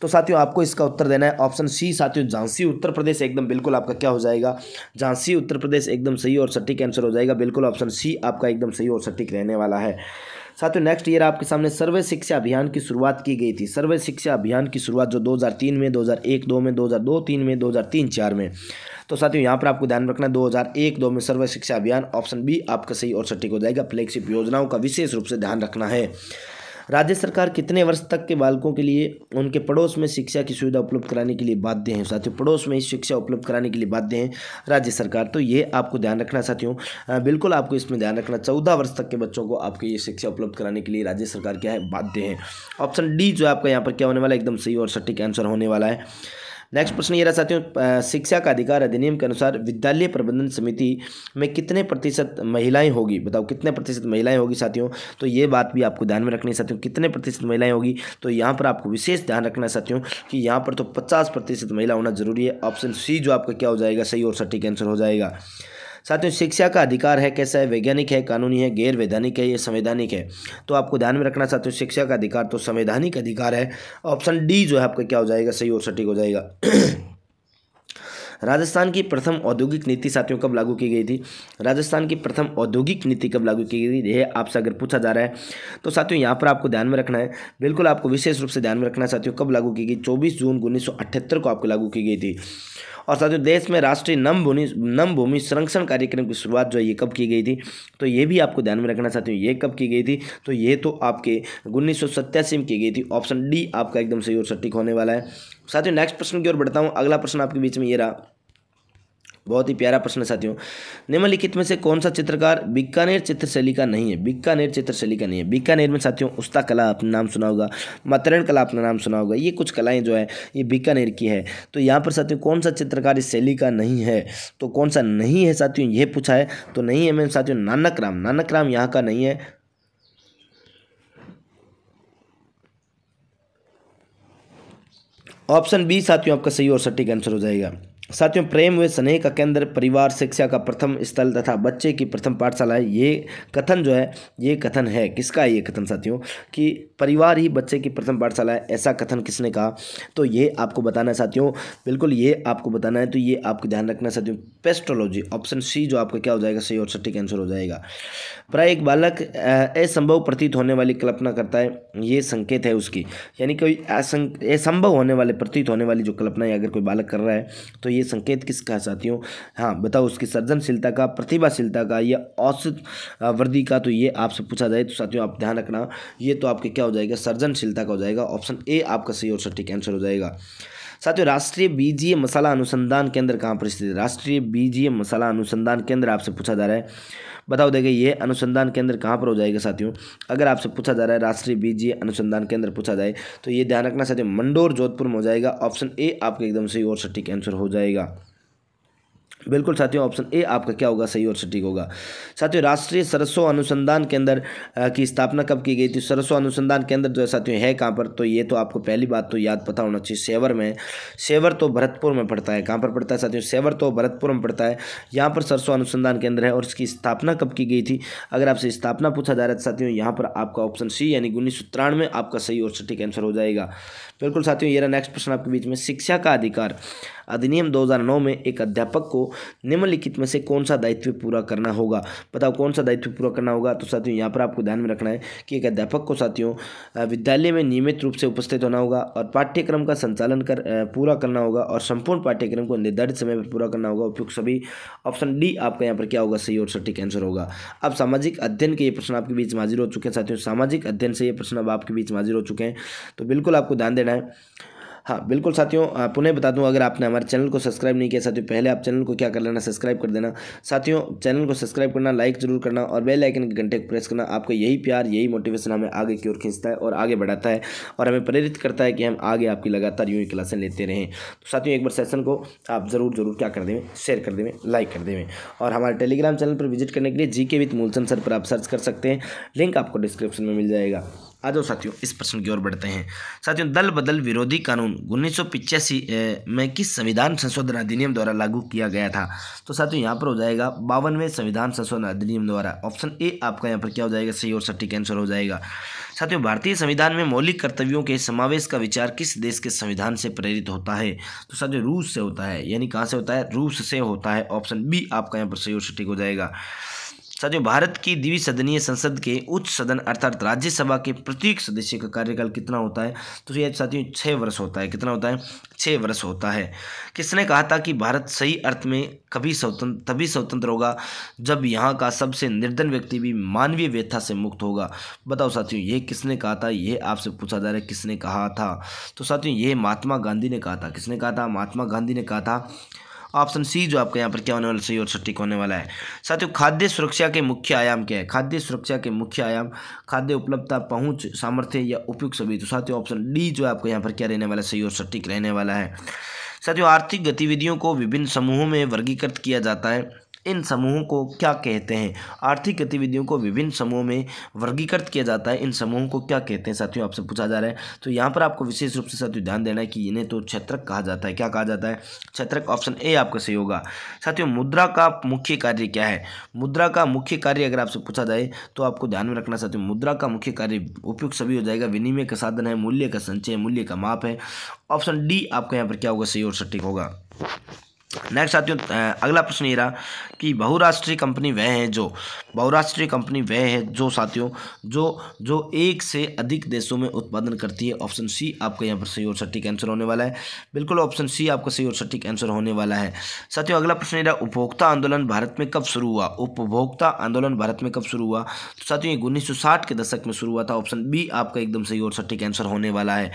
तो साथियों आपको इसका उत्तर देना है ऑप्शन सी साथियों झांसी उत्तर प्रदेश एकदम बिल्कुल आपका क्या हो जाएगा झांसी उत्तर प्रदेश एकदम सही और सटीक आंसर हो जाएगा बिल्कुल ऑप्शन सी आपका एकदम सही और सटीक रहने वाला है साथियों नेक्स्ट ईयर आपके सामने सर्वे शिक्षा अभियान की शुरुआत की गई थी सर्वे शिक्षा अभियान की शुरुआत जो 2003 में 2001 दो में 2002 तीन में 2003 चार में तो साथियों यहाँ पर आपको ध्यान रखना है 2001 दो में सर्व शिक्षा अभियान ऑप्शन बी आपका सही और सटीक हो जाएगा फ्लैगशिप योजनाओं का विशेष रूप से ध्यान रखना है राज्य सरकार कितने वर्ष तक के बालकों के लिए उनके पड़ोस में शिक्षा की सुविधा उपलब्ध कराने के लिए बाध्य हैं साथियों पड़ोस में ही शिक्षा उपलब्ध कराने के लिए बाध्य हैं राज्य सरकार तो ये आपको ध्यान रखना साथियों बिल्कुल आपको इसमें ध्यान रखना चौदह वर्ष तक के बच्चों को आपको ये शिक्षा उपलब्ध कराने के लिए राज्य सरकार क्या है बाध्य है ऑप्शन डी जो आपका यहाँ पर क्या होने वाला है एकदम सही और सटीक आंसर होने वाला है नेक्स्ट प्रश्न ये रहा साथियों शिक्षा का अधिकार अधिनियम के अनुसार विद्यालय प्रबंधन समिति में कितने प्रतिशत महिलाएं होगी बताओ कितने प्रतिशत महिलाएं होगी साथियों तो ये बात भी आपको ध्यान में रखनी है साथियों कितने प्रतिशत महिलाएं होगी तो यहाँ पर आपको विशेष ध्यान रखना है साथियों कि यहाँ पर तो पचास प्रतिशत महिला होना जरूरी है ऑप्शन सी जो आपका क्या हो जाएगा सही और सटीक आंसर हो जाएगा साथियों शिक्षा का अधिकार है कैसा है वैज्ञानिक है कानूनी है गैर वैधानिक है या संवैधानिक है तो आपको ध्यान में रखना साथियों शिक्षा का अधिकार तो संवैधानिक अधिकार है ऑप्शन डी जो है आपका क्या हो जाएगा सही और सटीक हो जाएगा राजस्थान की प्रथम औद्योगिक नीति साथियों कब लागू की गई थी राजस्थान की प्रथम औद्योगिक नीति कब लागू की गई थी यह आपसे अगर पूछा जा रहा है तो साथियों यहाँ पर आपको ध्यान में रखना है बिल्कुल आपको विशेष रूप से ध्यान में रखना है साथियों कब लागू की गई चौबीस जून उन्नीस को आपको लागू की गई थी और साथियों देश में राष्ट्रीय नम भूमि नम भूमि संरक्षण कार्यक्रम की शुरुआत जो है ये कब की गई थी तो ये भी आपको ध्यान में रखना साथियों ये कब की गई थी तो ये तो आपके उन्नीस में की गई थी ऑप्शन डी आपका एकदम सही और सटीक होने वाला है साथियों नेक्स्ट प्रश्न की ओर बढ़ता हूँ अगला प्रश्न आपके बीच में ये रहा बहुत ही प्यारा प्रश्न है साथियों निम्नलिखित में से कौन सा चित्रकार बीकानेर चित्रशैली का नहीं है बीकानेर चित्रशैली का नहीं है बीकानेर में साथियों उस्ता कला अपना नाम सुना होगा मतरण कला अपना नाम सुना होगा ये कुछ कलाएं जो है ये बीकानेर की है तो यहाँ पर साथियों कौन सा चित्रकार इस शैली का नहीं है तो कौन सा नहीं है साथियों ये पूछा है तो नहीं है मैंने साथियों नानक राम नानक राम यहाँ का नहीं है ऑप्शन बी साथियों आपका सही और सटीक आंसर हो जाएगा साथियों प्रेम व स्नेह का केंद्र परिवार शिक्षा का प्रथम स्थल तथा बच्चे की प्रथम पाठशाला है ये कथन जो है ये कथन है किसका है ये कथन साथियों कि परिवार ही बच्चे की प्रथम पाठशाला है ऐसा कथन किसने कहा तो ये आपको बताना है साथियों बिल्कुल ये आपको बताना है तो ये आपको ध्यान रखना है साथियों पेस्ट्रोलॉजी ऑप्शन सी जो आपका क्या हो जाएगा सही और सटीक आंसर हो जाएगा प्राय एक बालक असंभव प्रतीत होने वाली कल्पना करता है ये संकेत है उसकी यानी कोई असंभव होने वाले प्रतीत होने वाली जो कल्पना है अगर कोई बालक कर रहा है तो ये संकेत किसका है साथियों हाँ बताओ उसकी सर्जनशीलता का प्रतिभाशीलता का या औसत वृद्धि का तो ये आपसे पूछा जाए तो साथियों आप ध्यान रखना ये तो आपके क्या हो जाएगा सर्जनशीलता का हो जाएगा ऑप्शन ए आपका सही और सटीक आंसर हो जाएगा साथियों राष्ट्रीय बीजीय मसाला अनुसंधान केंद्र कहाँ पर स्थित है राष्ट्रीय बीजीय मसाला अनुसंधान केंद्र आपसे पूछा जा रहा है बताओ देखिए ये अनुसंधान केंद्र कहाँ पर हो जाएगा साथियों अगर आपसे पूछा जा रहा है राष्ट्रीय बीजीय अनुसंधान केंद्र पूछा जाए तो ये ध्यान रखना साथियों मंडोर जोधपुर में हो जाएगा ऑप्शन ए आपका एकदम सही और सटीक आंसर हो जाएगा बिल्कुल साथियों ऑप्शन ए आपका क्या होगा सही और सटीक होगा साथियों राष्ट्रीय सरसों अनुसंधान केंद्र की स्थापना कब की गई थी सरसों अनुसंधान केंद्र जो है साथियों है कहाँ पर तो ये तो आपको पहली बात तो याद पता होना चाहिए सेवर में सेवर तो भरतपुर में पड़ता है कहाँ पर पड़ता है साथियों सेवर तो भरतपुर में पड़ता है यहाँ पर सरसों अनुसंधान केंद्र है और इसकी स्थापना कब की गई थी अगर आपसे स्थापना पूछा जा रहा है तो साथियों यहाँ पर आपका ऑप्शन सी यानी उन्नीस आपका सही और सटीक आंसर हो जाएगा बिल्कुल साथियों ये रहा नेक्स्ट प्रश्न आपके बीच में शिक्षा का अधिकार अधिनियम 2009 में एक अध्यापक को निम्नलिखित में से कौन सा दायित्व पूरा करना होगा बताओ कौन सा दायित्व पूरा करना होगा तो साथियों यहाँ पर आपको ध्यान में रखना है कि एक अध्यापक को साथियों विद्यालय में नियमित रूप से उपस्थित होना होगा और पाठ्यक्रम का संचालन कर पूरा करना होगा और संपूर्ण पाठ्यक्रम को निर्धारित समय पर पूरा करना होगा उपयुक्त सभी ऑप्शन डी आपका यहाँ पर क्या होगा सही और सटीक आंसर होगा अब सामाजिक अध्ययन के ये प्रश्न आपके बीच हाजिर हो चुके हैं साथियों सामाजिक अध्ययन से ये प्रश्न अब आपके बीच हाजिर हो चुके हैं तो बिल्कुल आपको ध्यान देना लेना है हाँ बिल्कुल साथियों पुनः बता दूं अगर आपने हमारे चैनल को सब्सक्राइब नहीं किया साथियों पहले आप चैनल को क्या कर लेना सब्सक्राइब कर देना साथियों चैनल को सब्सक्राइब करना लाइक जरूर करना और बेल आइकन के घंटे को प्रेस करना आपको यही प्यार यही मोटिवेशन हमें आगे की ओर खींचता है और आगे बढ़ाता है और हमें प्रेरित करता है कि हम आगे आपकी लगातार यूँ ही क्लासें लेते रहें तो साथियों एक बार सेशन को आप ज़रूर ज़रूर क्या कर देवें शेयर कर देवें लाइक कर देवें और हमारे टेलीग्राम चैनल पर विजिट करने के लिए जी के विथ मूलचंद सर पर आप सर्च कर सकते हैं लिंक आपको डिस्क्रिप्शन में मिल जाएगा आ जाओ साथियों इस प्रश्न की ओर बढ़ते हैं साथियों दल बदल विरोधी कानून उन्नीस में किस संविधान संशोधन अधिनियम द्वारा लागू किया गया था तो साथियों यहाँ पर हो जाएगा बावनवें संविधान संशोधन अधिनियम द्वारा ऑप्शन ए आपका यहाँ पर क्या हो जाएगा सही और सटीक आंसर हो जाएगा साथियों भारतीय संविधान में मौलिक कर्तव्यों के समावेश का विचार किस देश के संविधान से प्रेरित होता है तो साथियों रूस से होता है यानी कहाँ से होता है रूस से होता है ऑप्शन बी आपका यहाँ पर सही और सटीक हो जाएगा साथियों भारत की द्वि सदनीय संसद के उच्च सदन अर्थात राज्यसभा के प्रत्येक सदस्य का कार्यकाल कितना होता है तो यह साथियों छः वर्ष होता है कितना होता है छः वर्ष होता है किसने कहा था कि भारत सही अर्थ में कभी स्वतंत्र तभी स्वतंत्र होगा जब यहाँ का सबसे निर्धन व्यक्ति भी मानवीय व्यथा से मुक्त होगा बताओ साथियों ये किसने कहा था यह आपसे पूछा जा रहा है किसने कहा था तो साथियों ये महात्मा गांधी ने कहा था किसने कहा था महात्मा गांधी ने कहा था ऑप्शन सी जो आपका यहाँ पर क्या होने वाला सही और सटीक होने वाला है साथियों खाद्य सुरक्षा के मुख्य आयाम क्या है खाद्य सुरक्षा के मुख्य आयाम खाद्य उपलब्धता पहुँच सामर्थ्य या उपयुक्त सभी तो साथियों ऑप्शन डी जो आपको यहाँ पर क्या रहने वाला सही और सटीक रहने वाला है साथियों आर्थिक गतिविधियों को विभिन्न समूहों में वर्गीकृत किया जाता है इन समूहों को क्या कहते हैं आर्थिक गतिविधियों को विभिन्न समूहों में वर्गीकृत किया जाता है इन समूहों को क्या कहते हैं साथियों आपसे पूछा जा रहा है तो यहाँ पर आपको विशेष रूप से साथियों ध्यान देना है कि इन्हें तो क्षेत्रक कहा जाता है क्या कहा जाता है क्षेत्रक ऑप्शन ए आपका सही होगा साथियों मुद्रा का मुख्य कार्य क्या है मुद्रा का मुख्य कार्य अगर आपसे पूछा जाए तो आपको ध्यान में रखना साथियों मुद्रा का मुख्य कार्य उपयुक्त सभी हो जाएगा विनिमय का साधन है मूल्य का संचय मूल्य का माप है ऑप्शन डी आपका यहाँ पर क्या होगा सही और सटीक होगा नेक्स्ट साथियों अगला प्रश्न ये रहा कि बहुराष्ट्रीय कंपनी वह है जो बहुराष्ट्रीय कंपनी वह है जो साथियों जो जो एक से अधिक देशों में उत्पादन करती है ऑप्शन सी आपका यहाँ पर सही और सटीक आंसर होने वाला है बिल्कुल ऑप्शन सी आपका सही और सटीक आंसर होने वाला है साथियों अगला प्रश्न ये रहा उपभोक्ता आंदोलन भारत में कब शुरू हुआ उपभोक्ता आंदोलन भारत में कब शुरू हुआ तो साथियों ये उन्नीस के दशक में शुरू हुआ था ऑप्शन बी आपका एकदम सही और सटीक आंसर होने वाला है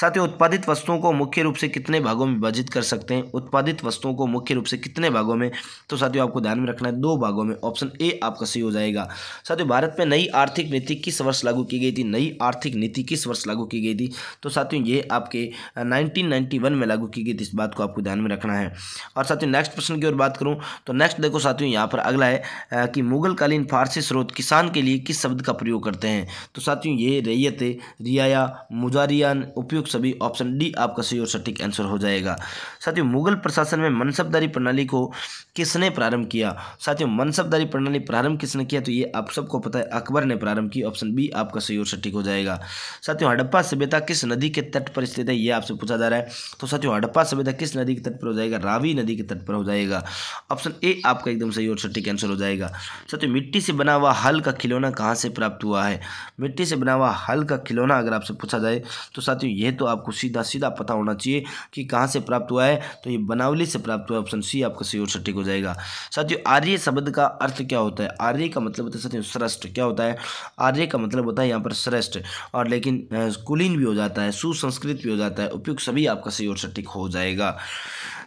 साथ ही उत्पादित वस्तुओं को मुख्य रूप से कितने भागों में विभाजित कर सकते हैं उत्पादित वस्तुओं को मुख्य रूप से कितने भागों में तो साथियों आपको ध्यान में रखना है दो भागों में ऑप्शन ए आपका सही हो जाएगा साथियों भारत में नई आर्थिक नीति किस वर्ष लागू की गई थी नई आर्थिक नीति किस वर्ष लागू की गई थी तो साथियों ये आपके नाइनटीन में लागू की गई थी इस बात को आपको ध्यान में रखना है और साथियों नेक्स्ट प्रश्न की ओर बात करूँ तो नेक्स्ट देखो साथियों यहाँ पर अगला है कि मुगलकालीन फारसी स्रोत किसान के लिए किस शब्द का प्रयोग करते हैं तो साथियों ये रैयत रियाया मुजारियान उपयोग उपयुक्त सभी ऑप्शन डी आपका सही और सटीक आंसर हो जाएगा साथियों मुगल प्रशासन में मनसबदारी प्रणाली को किसने प्रारंभ किया साथियों मनसबदारी प्रणाली प्रारंभ किसने किया तो ये आप सबको पता है अकबर ने प्रारंभ की ऑप्शन बी आपका सही और सटीक हो जाएगा साथियों हड़प्पा सभ्यता किस नदी के तट पर स्थित है यह आपसे पूछा जा रहा है तो साथियों हड़प्पा सभ्यता किस नदी के तट पर हो जाएगा रावी नदी के तट पर हो जाएगा ऑप्शन ए आपका एकदम सही और सटीक आंसर हो जाएगा साथियों मिट्टी से बना हुआ हल का खिलौना कहाँ से प्राप्त हुआ है मिट्टी से बना हुआ हल का खिलौना अगर आपसे पूछा जाए तो साथियों यह है तो आपको सीधा सीधा पता होना चाहिए कि कहाँ से प्राप्त हुआ है तो ये बनावली से प्राप्त हुआ ऑप्शन सी आपका सही और सटीक हो जाएगा साथियों आर्य शब्द का अर्थ क्या होता है आर्य का मतलब होता है साथियों श्रेष्ठ क्या होता है आर्य का मतलब होता है यहाँ पर श्रेष्ठ और लेकिन कुलीन भी हो जाता है सुसंस्कृत भी हो जाता है उपयुक्त सभी आपका सही और सटीक हो जाएगा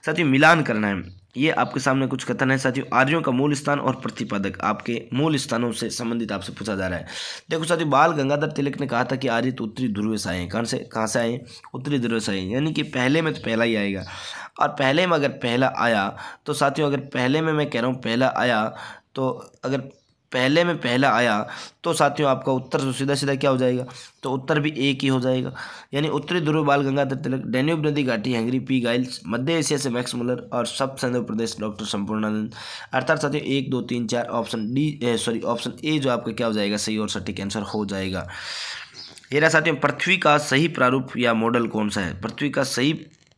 साथियों मिलान करना है ये आपके सामने कुछ कथन है साथियों आर्यों का मूल स्थान और प्रतिपादक आपके मूल स्थानों से संबंधित आपसे पूछा जा रहा है देखो साथियों बाल गंगाधर तिलक ने कहा था कि आर्य तो उत्तरी ध्रुव से आए हैं कहाँ से कहाँ से आए उत्तरी ध्रुव से आए यानी कि पहले में तो पहला ही आएगा और पहले में अगर पहला आया तो साथियों अगर पहले में मैं कह रहा हूँ पहला आया तो अगर पहले में पहला आया तो साथियों आपका उत्तर तो सीधा सीधा क्या हो जाएगा तो उत्तर भी एक ही हो जाएगा यानी उत्तरी ध्रुव बाल गंगाधर तिलक डेन्यूब नदी घाटी हंगरी पी गाइल्स मध्य एशिया से मैक्स मुलर और सब संध्य प्रदेश डॉक्टर संपूर्णानंद अर्थात साथियों एक दो तीन चार option D sorry option A जो आपका क्या हो जाएगा सही और सटीक आंसर हो जाएगा ये रहा साथियों पृथ्वी का सही प्रारूप या मॉडल कौन सा है पृथ्वी का सही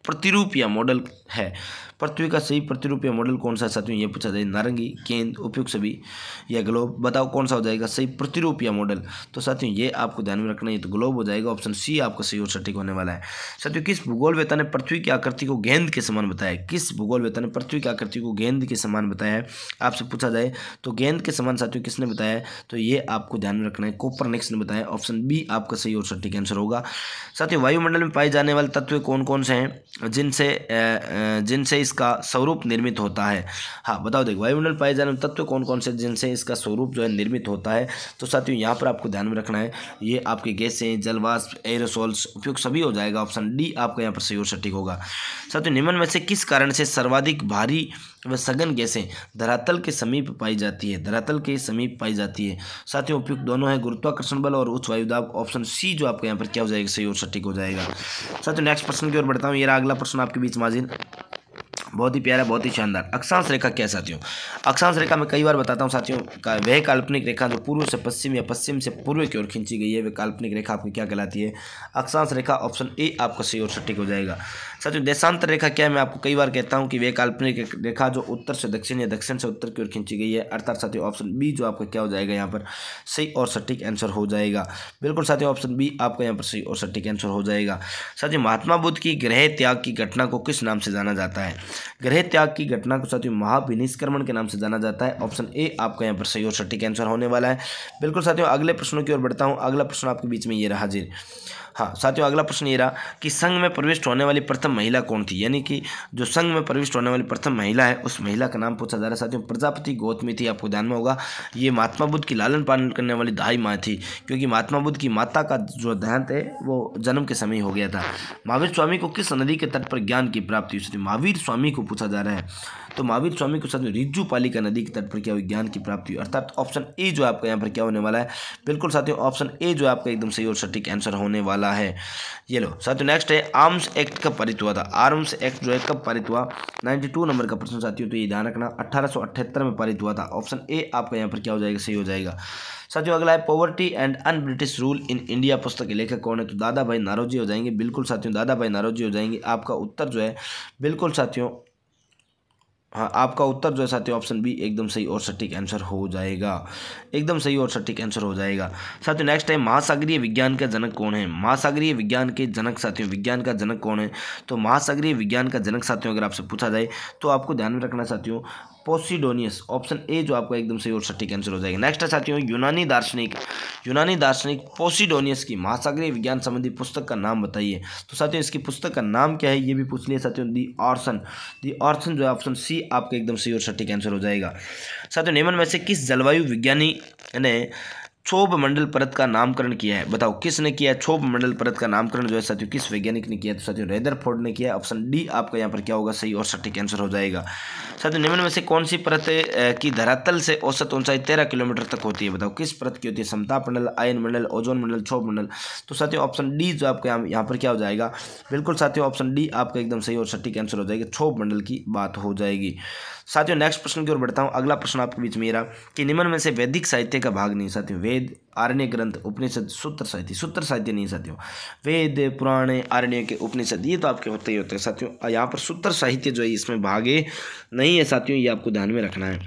प्रतिरूप या मॉडल है पृथ्वी का सही प्रतिरूपीय मॉडल कौन सा साथियों ये पूछा जाए नारंगी गेंद उपयुक्त सभी या ग्लोब बताओ कौन सा हो जाएगा सही प्रतिरूपीय मॉडल तो साथियों ये आपको ध्यान में रखना है तो ग्लोब हो जाएगा ऑप्शन सी आपका सही और सटीक होने वाला है साथियों किस भूगोल वेता ने पृथ्वी की आकृति को गेंद के समान बताया किस भूगोल वेता ने पृथ्वी की आकृति को गेंद के समान बताया है आपसे पूछा जाए तो गेंद के समान साथियों किसने बताया है तो ये आपको ध्यान में रखना है नेक्स्ट ने बताया ऑप्शन बी आपका सही और सटीक आंसर होगा साथियों वायुमंडल में पाए जाने वाले तत्व कौन कौन से हैं जिनसे जिनसे इसका स्वरूप निर्मित होता है हाँ बताओ देखो वायुमंडल पाए जाने तत्व कौन कौन से जिनसे इसका स्वरूप जो है निर्मित होता है तो साथियों यहाँ पर आपको ध्यान में रखना है ये आपके गैसें जलवाष्प एरोसोल्स उपयोग सभी हो जाएगा ऑप्शन डी आपका यहाँ पर सही और सटीक होगा साथियों निम्न में से किस कारण से सर्वाधिक भारी व सघन गैसें धरातल के समीप पाई जाती है धरातल के समीप पाई जाती है साथियों उपयुक्त दोनों है गुरुत्वाकर्षण बल और उच्च वायुदाब ऑप्शन सी जो आपका यहाँ पर क्या हो जाएगा सही और सटीक हो जाएगा साथियों नेक्स्ट प्रश्न की ओर बढ़ता हूँ ये अगला प्रश्न आपके बीच माजिन बहुत ही प्यारा बहुत ही शानदार अक्षांश रेखा क्या साथियों अक्षांश रेखा मैं कई बार बताता हूँ साथियों का वह काल्पनिक रेखा जो पूर्व से पश्चिम या पश्चिम से पूर्व की ओर खींची गई है वह काल्पनिक रेखा आपकी क्या कहलाती है अक्षांश रेखा ऑप्शन ए आपका सही और सटीक हो जाएगा साथियों देशांतर रेखा क्या है मैं आपको कई बार कहता हूँ कि वे काल्पनिक रेखा जो उत्तर से दक्षिण या दक्षिण से उत्तर की ओर खींची गई है अर्थात साथियों ऑप्शन बी जो आपका क्या हो जाएगा यहाँ पर सही और सटीक आंसर हो जाएगा बिल्कुल साथियों ऑप्शन बी आपका यहाँ पर सही और सटीक आंसर हो जाएगा साथियों महात्मा बुद्ध की ग्रह त्याग की घटना को किस नाम से जाना जाता है ग्रह त्याग की घटना को साथियों महाविनिष्क्रमण के नाम से जाना जाता है ऑप्शन ए आपका यहाँ पर सही और सटीक आंसर होने वाला है बिल्कुल साथियों अगले प्रश्नों की ओर बढ़ता हूँ अगला प्रश्न आपके बीच में ये रहा जी हाँ साथियों अगला प्रश्न ये रहा कि संघ में प्रविष्ट होने वाली प्रथम महिला कौन थी यानी कि जो संघ में प्रविष्ट होने वाली प्रथम महिला है उस महिला का नाम पूछा जा रहा है साथियों प्रजापति गौतमी थी आपको ध्यान में होगा ये महात्मा बुद्ध की लालन पालन करने वाली दहाई माँ थी क्योंकि महात्मा बुद्ध की माता का जो देहांत है वो जन्म के समय हो गया था महावीर स्वामी को किस नदी के तट पर ज्ञान की प्राप्ति हुई महावीर स्वामी को पूछा जा रहा है तो महावीर स्वामी के साथ में रिज्जू पालिका नदी के तट पर क्या हुई ज्ञान की प्राप्ति हुई अर्थात ऑप्शन ए जो आपका यहाँ पर क्या होने वाला है बिल्कुल साथियों ऑप्शन ए जो आपका एकदम सही और सटीक आंसर होने वाला है ये लो साथियों नेक्स्ट है आर्म्स एक्ट कब पारित हुआ था आर्म्स एक्ट जो है कब पारित हुआ नाइन्टी नंबर का प्रश्न साथियों तो ये ध्यान रखना अठारह में पारित हुआ था ऑप्शन ए आपका यहाँ पर क्या हो जाएगा सही हो जाएगा साथियों अगला है poverty and un British rule in India पुस्तक के लेखक कौन है तो दादा भाई नारोजी हो जाएंगे बिल्कुल साथियों दादा भाई नारोजी हो जाएंगे आपका उत्तर जो है बिल्कुल साथियों हाँ आपका उत्तर जो है साथियों ऑप्शन बी एकदम सही और सटीक आंसर हो जाएगा एकदम सही और सटीक आंसर हो जाएगा साथियों नेक्स्ट है महासागरीय विज्ञान का जनक कौन है महासागरीय विज्ञान के जनक साथियों विज्ञान का जनक कौन है तो महासागरीय विज्ञान का जनक साथियों अगर आपसे पूछा जाए तो आपको ध्यान में रखना साथियों पोसिडोनियस ऑप्शन ए जो आपका एकदम सही और सटीक आंसर हो जाएगा नेक्स्ट है साथियों यूनानी दार्शनिक यूनानी दार्शनिक पोसिडोनियस की महासागरीय विज्ञान संबंधी पुस्तक का नाम बताइए तो साथियों इसकी पुस्तक का नाम क्या है ये भी पूछ लिया साथियों दी ऑर्सन दी ऑर्सन जो है ऑप्शन सी आपका एकदम सही और सटीक आंसर हो जाएगा साथियों नेमन में से किस जलवायु विज्ञानी ने क्षोभ मंडल परत का नामकरण किया है बताओ किसने किया है क्षोभ मंडल परत का नामकरण जो है साथियों किस वैज्ञानिक ने किया तो साथियों रेदरफोर्ड ने किया ऑप्शन डी आपका यहाँ पर क्या होगा सही और सटीक आंसर हो जाएगा साथ निम्न में से कौन सी परत की धरातल से औसत ऊंचाई तेरह किलोमीटर तक होती है बताओ किस परत की होती है समता मंडल आयन मंडल ओजोन मंडल क्षोभ मंडल तो साथियों ऑप्शन डी जो आपका यहाँ पर क्या हो जाएगा बिल्कुल साथियों ऑप्शन डी आपका एकदम सही और सटीक आंसर हो जाएगा क्षोभ मंडल की बात हो जाएगी साथियों नेक्स्ट प्रश्न की ओर बढ़ता हूँ अगला प्रश्न आपके बीच मेरा कि निम्न में से वैदिक साहित्य का भाग नहीं साथियों वेद आर्य ग्रंथ उपनिषद सूत्र साहित्य सूत्र साहित्य नहीं साथियों वेद पुराण आरण्य के उपनिषद ये तो आपके होते ही होते हैं साथियों यहाँ पर सूत्र साहित्य जो है इसमें भागे नहीं नहीं है साथियों ये आपको ध्यान में रखना है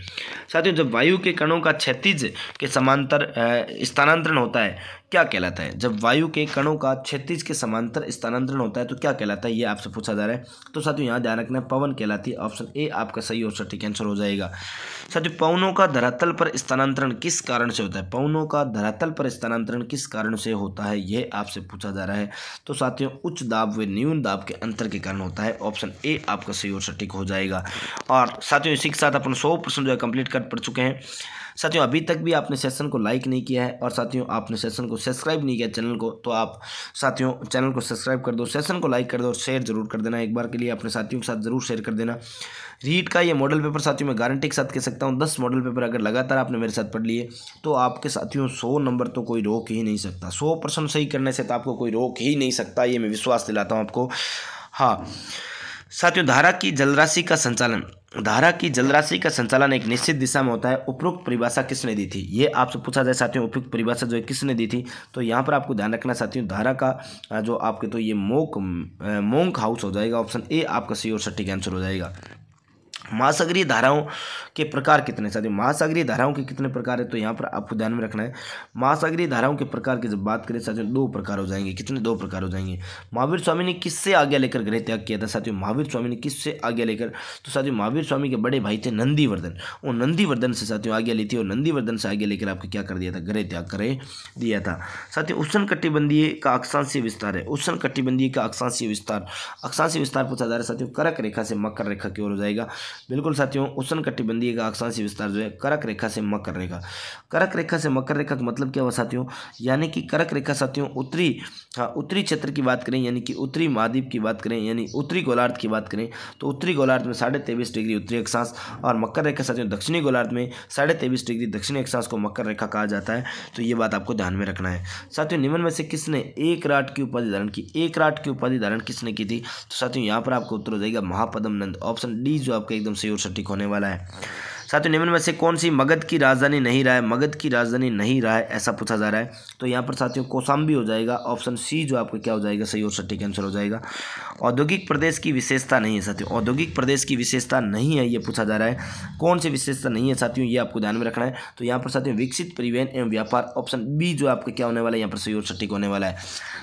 साथियों जब वायु के कणों का क्षतिज के समांतर स्थानांतरण होता है क्या कहलाता है जब वायु के कणों का क्षतिज के समांतर स्थानांतरण होता है तो क्या कहलाता है ये आपसे पूछा जा रहा है तो साथियों यहाँ ध्यान रखना है पवन कहलाती है ऑप्शन ए आपका सही और सटीक आंसर हो जाएगा साथियों पवनों का धरातल पर स्थानांतरण किस कारण से होता है पवनों का धरातल पर स्थानांतरण किस कारण से होता है यह आपसे पूछा जा रहा है तो साथियों उच्च दाब व न्यून दाब के अंतर के कारण होता है ऑप्शन ए आपका सही और सटीक हो जाएगा और साथियों इसी के साथ अपन सौ जो है कंप्लीट कर पड़ चुके हैं साथियों अभी तक भी आपने सेशन को लाइक नहीं किया है और साथियों आपने सेशन को सब्सक्राइब नहीं किया चैनल को तो आप साथियों चैनल को सब्सक्राइब कर दो सेशन को लाइक कर दो और शेयर जरूर कर देना एक बार के लिए अपने साथियों के साथ जरूर शेयर कर देना रीट का ये मॉडल पेपर साथियों मैं गारंटी के साथ कह सकता हूँ दस मॉडल पेपर अगर लगातार आपने मेरे साथ पढ़ लिए तो आपके साथियों सौ नंबर तो कोई रोक ही नहीं सकता सौ सही करने से तो आपको कोई रोक ही नहीं सकता ये मैं विश्वास दिलाता हूँ आपको हाँ साथियों धारा की जलराशि का संचालन धारा की जलराशि का संचालन एक निश्चित दिशा में होता है उपरोक्त परिभाषा किसने दी थी ये आपसे पूछा जाए साथियों उपयुक्त परिभाषा जो है किसने दी थी तो यहाँ पर आपको ध्यान रखना साथियों धारा का जो आपके तो ये मोक मोंक हाउस हो जाएगा ऑप्शन ए आपका सही और सटीक आंसर हो जाएगा महासागरीय धाराओं के प्रकार कितने साथियों महासागरीय धाराओं के कितने प्रकार है तो यहाँ पर आपको ध्यान में रखना है महासागरीय धाराओं के प्रकार की जब बात करें साथियों दो प्रकार हो जाएंगे कितने दो प्रकार हो जाएंगे महावीर स्वामी ने किससे आज्ञा लेकर गृह त्याग किया था साथियों महावीर स्वामी ने किससे आज्ञा लेकर तो साथियों महावीर स्वामी के बड़े भाई थे नंदीवर्धन और नंदीवर्धन से साथियों आज्ञा ली थी और नंदीवर्धन से आज्ञा लेकर आपको क्या कर दिया था गृह त्याग कर दिया था साथियों उष्ण कटिबंधीय का अक्षांशीय विस्तार है उष्ण कटिबंधीय का अक्षांशीय विस्तार अक्षांशीय विस्तार पूछा जा रहा है साथियों करक रेखा से मकर रेखा की ओर हो जाएगा बिल्कुल साथियों उष्ण कटिबंधीय का अक्षांशी विस्तार जो है करक रेखा से मकर रेखा करक रेखा से मकर रेखा का मतलब क्या हुआ साथियों यानी कि करक रेखा साथियों उत्तरी हाँ उत्तरी क्षेत्र की बात करें यानी कि उत्तरी महाद्वीप की बात करें यानी उत्तरी गोलार्ध की बात करें तो उत्तरी गोलार्ध में साढ़े तेईस डिग्री उत्तरी अक्षांश और मकर रेखा साथियों दक्षिणी गोलार्ध में साढ़े तेईस डिग्री दक्षिणी अक्षांश को मकर रेखा कहा जाता है तो ये बात आपको ध्यान में रखना है साथियों निम्न में से किसने एक राट की उपाधि धारण की एक राट की उपाधि धारण किसने की थी तो साथियों यहाँ पर आपको उत्तर हो जाएगा महापदम नंद ऑप्शन डी जो आपका एकदम एकदम से और सटीक होने वाला है साथियों निम्न में से कौन सी मगध की राजधानी नहीं रहा है मगध की राजधानी नहीं रहा है ऐसा पूछा जा रहा है तो यहाँ पर साथियों कोसाम्बी हो जाएगा ऑप्शन सी जो आपका क्या हो जाएगा सही और सटीक आंसर हो जाएगा औद्योगिक प्रदेश की विशेषता नहीं है साथियों औद्योगिक प्रदेश की विशेषता नहीं है ये पूछा जा रहा है कौन सी विशेषता नहीं है साथियों ये आपको ध्यान में रखना है तो यहाँ पर साथियों विकसित परिवहन एवं व्यापार ऑप्शन बी जो आपका क्या होने वाला है यहाँ पर सही और सटीक होने वाला है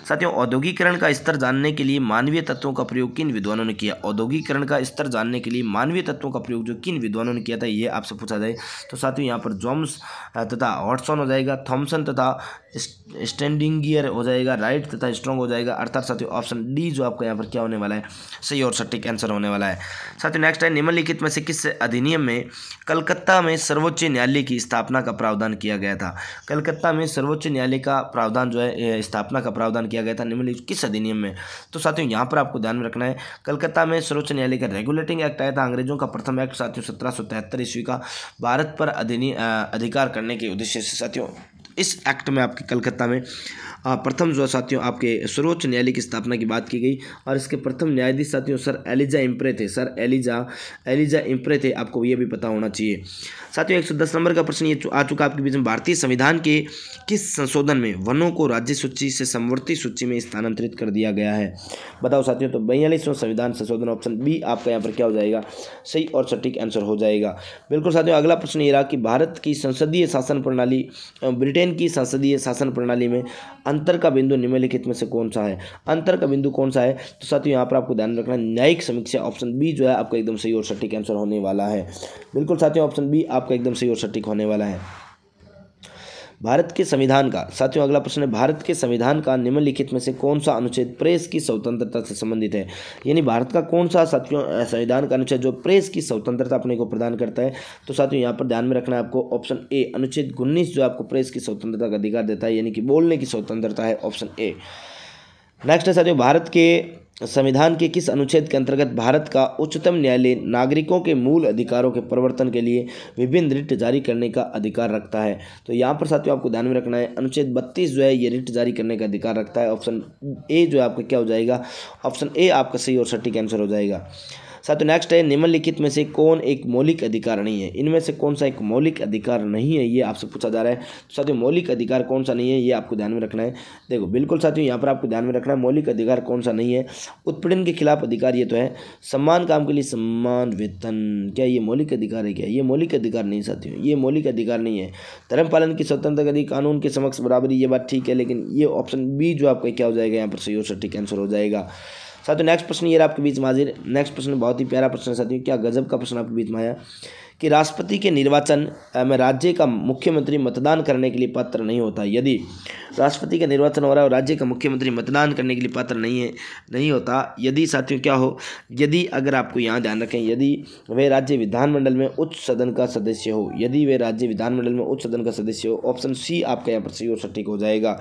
साथियों औद्योगिकरण का स्तर जानने के लिए मानवीय तत्वों का प्रयोग किन विद्वानों ने किया औद्योगिकरण का स्तर जानने के लिए मानवीय तत्वों का प्रयोग जो किन विद्वानों ने किया था ये आपसे पूछा जाए तो साथ ही यहाँ पर जॉम्स तथा हॉटसन हो जाएगा थॉम्सन तथा स्टैंडिंग गियर हो जाएगा राइट तथा स्ट्रॉन्ग हो जाएगा अर्थात साथियों ऑप्शन डी जो आपका यहाँ पर क्या होने वाला है सही और सटीक आंसर होने वाला है साथियों नेक्स्ट है निम्नलिखित में से किस अधिनियम में कलकत्ता में सर्वोच्च न्यायालय की स्थापना का प्रावधान किया गया था कलकत्ता में सर्वोच्च न्यायालय का प्रावधान जो है स्थापना का प्रावधान किया गया था निम्नलिखित किस अधिनियम में तो साथियों यहाँ पर आपको ध्यान में रखना है कलकत्ता में सर्वोच्च न्यायालय का रेगुलेटिंग एक्ट आया था अंग्रेजों का प्रथम एक्ट साथियों सत्रह ईस्वी का भारत पर अधिनियम अधिकार करने के उद्देश्य से साथियों इस एक्ट में आपके कलकत्ता में प्रथम जो साथियों आपके सर्वोच्च न्यायालय की स्थापना की बात की गई और इसके प्रथम न्यायाधीश साथियों सर एलिजा इम्प्रे थे सर एलिजा एलिजा इम्प्रे थे आपको ये भी पता होना चाहिए साथियों एक नंबर का प्रश्न ये आ चुका आपके बीच में भारतीय संविधान के किस संशोधन में वनों को राज्य सूची से समवर्ती सूची में स्थानांतरित कर दिया गया है बताओ साथियों तो बयालीसवें संविधान संशोधन ऑप्शन बी आपका यहाँ पर क्या हो जाएगा सही और सटीक आंसर हो जाएगा बिल्कुल साथियों अगला प्रश्न ये रहा कि भारत की संसदीय शासन प्रणाली ब्रिटेन की संसदीय शासन प्रणाली में अंतर का बिंदु निम्नलिखित में से कौन सा है अंतर का बिंदु कौन सा है तो साथियों यहाँ पर आपको ध्यान रखना न्यायिक समीक्षा ऑप्शन बी जो है आपका एकदम सही और सटीक आंसर होने वाला है बिल्कुल साथियों ऑप्शन बी आपका एकदम सही और सटीक होने वाला है भारत के संविधान का साथियों अगला प्रश्न है भारत के संविधान का निम्नलिखित में से कौन सा अनुच्छेद प्रेस की स्वतंत्रता से संबंधित है यानी भारत का कौन सा साथियों संविधान का अनुच्छेद जो प्रेस की स्वतंत्रता अपने को प्रदान करता है तो साथियों यहाँ पर ध्यान में रखना है आपको ऑप्शन ए अनुच्छेद उन्नीस जो आपको प्रेस की स्वतंत्रता का अधिकार देता है यानी कि बोलने की स्वतंत्रता है ऑप्शन ए नेक्स्ट है साथियों भारत के संविधान के किस अनुच्छेद के अंतर्गत भारत का उच्चतम न्यायालय नागरिकों के मूल अधिकारों के प्रवर्तन के लिए विभिन्न रिट जारी करने का अधिकार रखता है तो यहाँ पर साथियों आपको ध्यान में रखना है अनुच्छेद बत्तीस जो है ये रिट जारी करने का अधिकार रखता है ऑप्शन ए जो है आपका क्या हो जाएगा ऑप्शन ए आपका सही और सटीक आंसर हो जाएगा साथ नेक्स्ट है निम्नलिखित में से कौन एक मौलिक अधिकार नहीं है इनमें से कौन सा एक मौलिक अधिकार नहीं है ये आपसे पूछा जा रहा है तो साथियों मौलिक अधिकार कौन सा नहीं है ये आपको ध्यान में रखना है देखो बिल्कुल साथियों यहाँ पर आपको ध्यान में रखना है मौलिक अधिकार कौन सा नहीं है उत्पीड़न के खिलाफ अधिकार ये तो है सम्मान काम के लिए सम्मान वेतन क्या ये मौलिक अधिकार है क्या ये मौलिक अधिकार नहीं साथियों ये मौलिक अधिकार नहीं है धर्म पालन की स्वतंत्रता के कानून के समक्ष बराबरी ये बात ठीक है लेकिन ये ऑप्शन बी जो आपका क्या हो जाएगा यहाँ पर सही और सटीक आंसर हो जाएगा साथियों नेक्स्ट प्रश्न ये आपके बीच में हाजिर नेक्स्ट प्रश्न बहुत ही प्यारा प्रश्न है साथियों क्या गजब का प्रश्न आपके बीच में आया कि राष्ट्रपति के निर्वाचन में राज्य का मुख्यमंत्री मतदान करने के लिए पात्र नहीं होता यदि राष्ट्रपति का निर्वाचन हो रहा है और राज्य का मुख्यमंत्री मतदान करने के लिए पात्र नहीं है नहीं होता यदि साथियों क्या हो यदि अगर आपको यहाँ ध्यान रखें यदि वे राज्य विधानमंडल में उच्च सदन का सदस्य हो यदि वे राज्य विधानमंडल में उच्च सदन का सदस्य हो ऑप्शन सी आपका यहाँ पर सही और सटीक हो जाएगा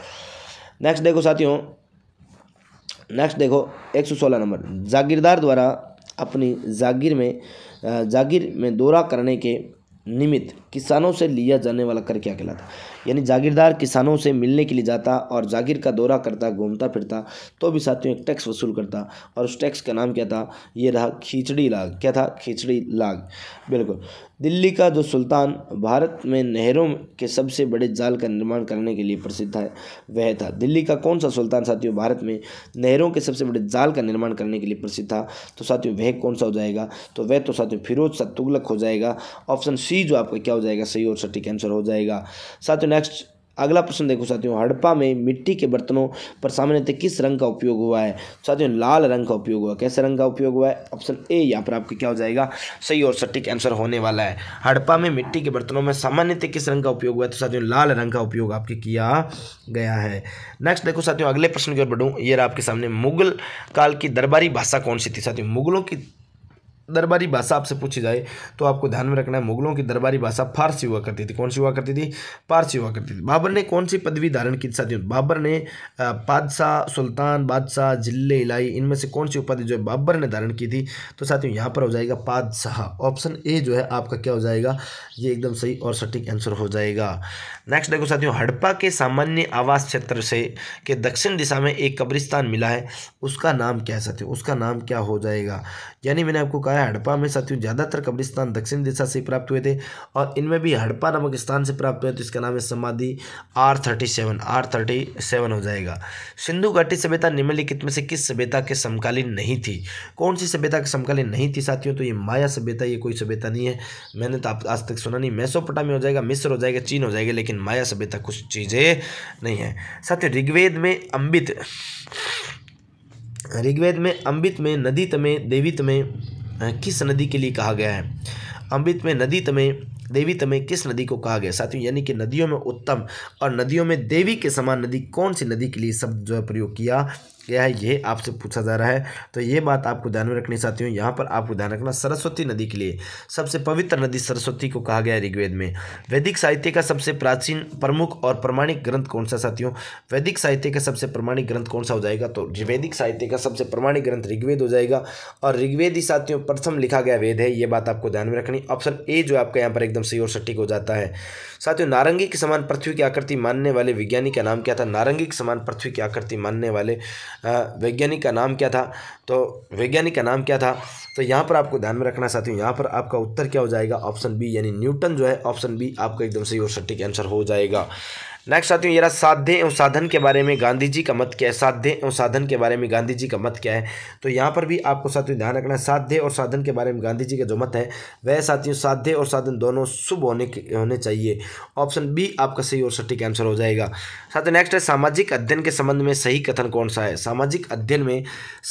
नेक्स्ट देखो साथियों नेक्स्ट देखो एक सौ सोलह नंबर जागीरदार द्वारा अपनी जागीर में जागीर में दौरा करने के निमित्त किसानों से लिया जाने वाला कर क्या कहलाता यानी जागीरदार किसानों से मिलने के लिए जाता और जागीर का दौरा करता घूमता फिरता तो भी साथियों एक टैक्स वसूल करता और उस टैक्स का नाम क्या था ये रहा खिचड़ी लाग क्या था खिचड़ी लाग बिल्कुल दिल्ली का जो सुल्तान भारत में नहरों के सबसे बड़े जाल का निर्माण करने के लिए प्रसिद्ध है वह था दिल्ली का कौन सा सुल्तान साथियों भारत में नहरों के सबसे बड़े जाल का निर्माण करने के लिए प्रसिद्ध था तो साथियों वह कौन सा हो जाएगा तो वह तो साथियों फिरोज सा तुगलक हो जाएगा ऑप्शन सी जो आपका क्या हो जाएगा सही और सटीक आंसर हो जाएगा साथियों नेक्स्ट अगला प्रश्न देखो साथियों हड़प्पा में मिट्टी के बर्तनों पर सामान्यतः किस रंग का उपयोग हुआ है साथियों लाल रंग का उपयोग हुआ कैसे रंग का उपयोग हुआ है ऑप्शन ए यहाँ पर आपके क्या हो जाएगा सही और सटीक आंसर होने वाला है हड़प्पा में मिट्टी के बर्तनों में सामान्यतः किस रंग का उपयोग हुआ है तो साथियों लाल रंग का उपयोग आपके किया गया है नेक्स्ट देखो साथियों अगले प्रश्न की ओर बढ़ूँ ये आपके सामने मुगल काल की दरबारी भाषा कौन सी थी साथियों मुगलों की दरबारी भाषा आपसे पूछी जाए तो आपको ध्यान में रखना है मुगलों की दरबारी भाषा फारसी हुआ करती थी कौन सी हुआ करती थी फारसी हुआ करती थी बाबर ने कौन सी पदवी धारण की थी बाबर ने बादशाह सुल्तान बादशाह जिले इलाई इनमें से कौन सी उपाधि जो है बाबर ने धारण की थी तो साथियों यहाँ पर हो जाएगा पादशाह ऑप्शन ए जो है आपका क्या हो जाएगा ये एकदम सही और सटीक आंसर हो जाएगा नेक्स्ट देखो साथियों हड़प्पा के सामान्य आवास क्षेत्र से के दक्षिण दिशा में एक कब्रिस्तान मिला है उसका नाम क्या है साथियों उसका नाम क्या हो जाएगा यानी मैंने आपको कहा है हड़प्पा में साथियों ज़्यादातर कब्रिस्तान दक्षिण दिशा से प्राप्त हुए थे और इनमें भी हड़प्पा नामक स्थान से प्राप्त हुए तो इसका नाम है समाधि R thirty seven R thirty seven हो जाएगा सिंधु घाटी सभ्यता निम्नलिखित में से किस सभ्यता के समकालीन नहीं थी कौन सी सभ्यता के समकालीन नहीं थी साथियों तो ये माया सभ्यता ये कोई सभ्यता नहीं है मैंने तो आज तक सुना नहीं मैसोपटामी हो जाएगा मिस्र हो जाएगा चीन हो जाएगा लेकिन माया सभ्यता कुछ चीज़ें नहीं है साथियों ऋग्वेद में अम्बित ऋग्वेद में अम्बित में नदीत में देवित में किस नदी के लिए कहा गया है अमृत में नदी तमें देवी तमें किस नदी को कहा गया साथियों यानी कि नदियों में उत्तम और नदियों में देवी के समान नदी कौन सी नदी के लिए शब्द जो है प्रयोग किया क्या है यह आपसे पूछा जा रहा है तो ये बात आपको ध्यान में रखनी चाहती हूँ यहाँ पर आपको ध्यान रखना सरस्वती नदी के लिए सबसे पवित्र नदी सरस्वती को कहा गया है ऋग्वेद में वैदिक साहित्य का सबसे प्राचीन प्रमुख और प्रमाणिक ग्रंथ कौन सा साथियों वैदिक साहित्य का सबसे प्रमाणिक ग्रंथ कौन सा हो जाएगा तो वैदिक साहित्य का सबसे प्रमाणिक ग्रंथ ऋग्वेद हो जाएगा और ऋग्वेद ही साथियों प्रथम लिखा गया वेद है ये बात आपको ध्यान में रखनी ऑप्शन ए जो आपका यहाँ पर एकदम सही और सटीक हो जाता है साथियों नारंगी के समान पृथ्वी की आकृति मानने वाले वैज्ञानिक का नाम क्या था नारंगी के समान पृथ्वी की आकृति मानने वाले वैज्ञानिक का नाम क्या था तो वैज्ञानिक का नाम क्या था तो यहाँ पर आपको ध्यान में रखना साथियों यहाँ पर आपका उत्तर क्या हो जाएगा ऑप्शन बी यानी न्यूटन जो है ऑप्शन बी आपका एकदम सही और सटीक आंसर हो जाएगा नेक्स्ट साथियों ये साध्य एवं साधन के बारे में गांधी जी का मत क्या है साध्य एवं साधन के बारे में गांधी जी का मत क्या है तो यहाँ पर भी आपको साथियों ध्यान रखना है साध्य और साधन के बारे में गांधी जी का जो मत है वह साथियों साध्य और साधन दोनों शुभ होने होने चाहिए ऑप्शन बी आपका सही और सटीक आंसर हो जाएगा साथियों नेक्स्ट है सामाजिक अध्ययन के संबंध में सही कथन कौन सा है सामाजिक अध्ययन में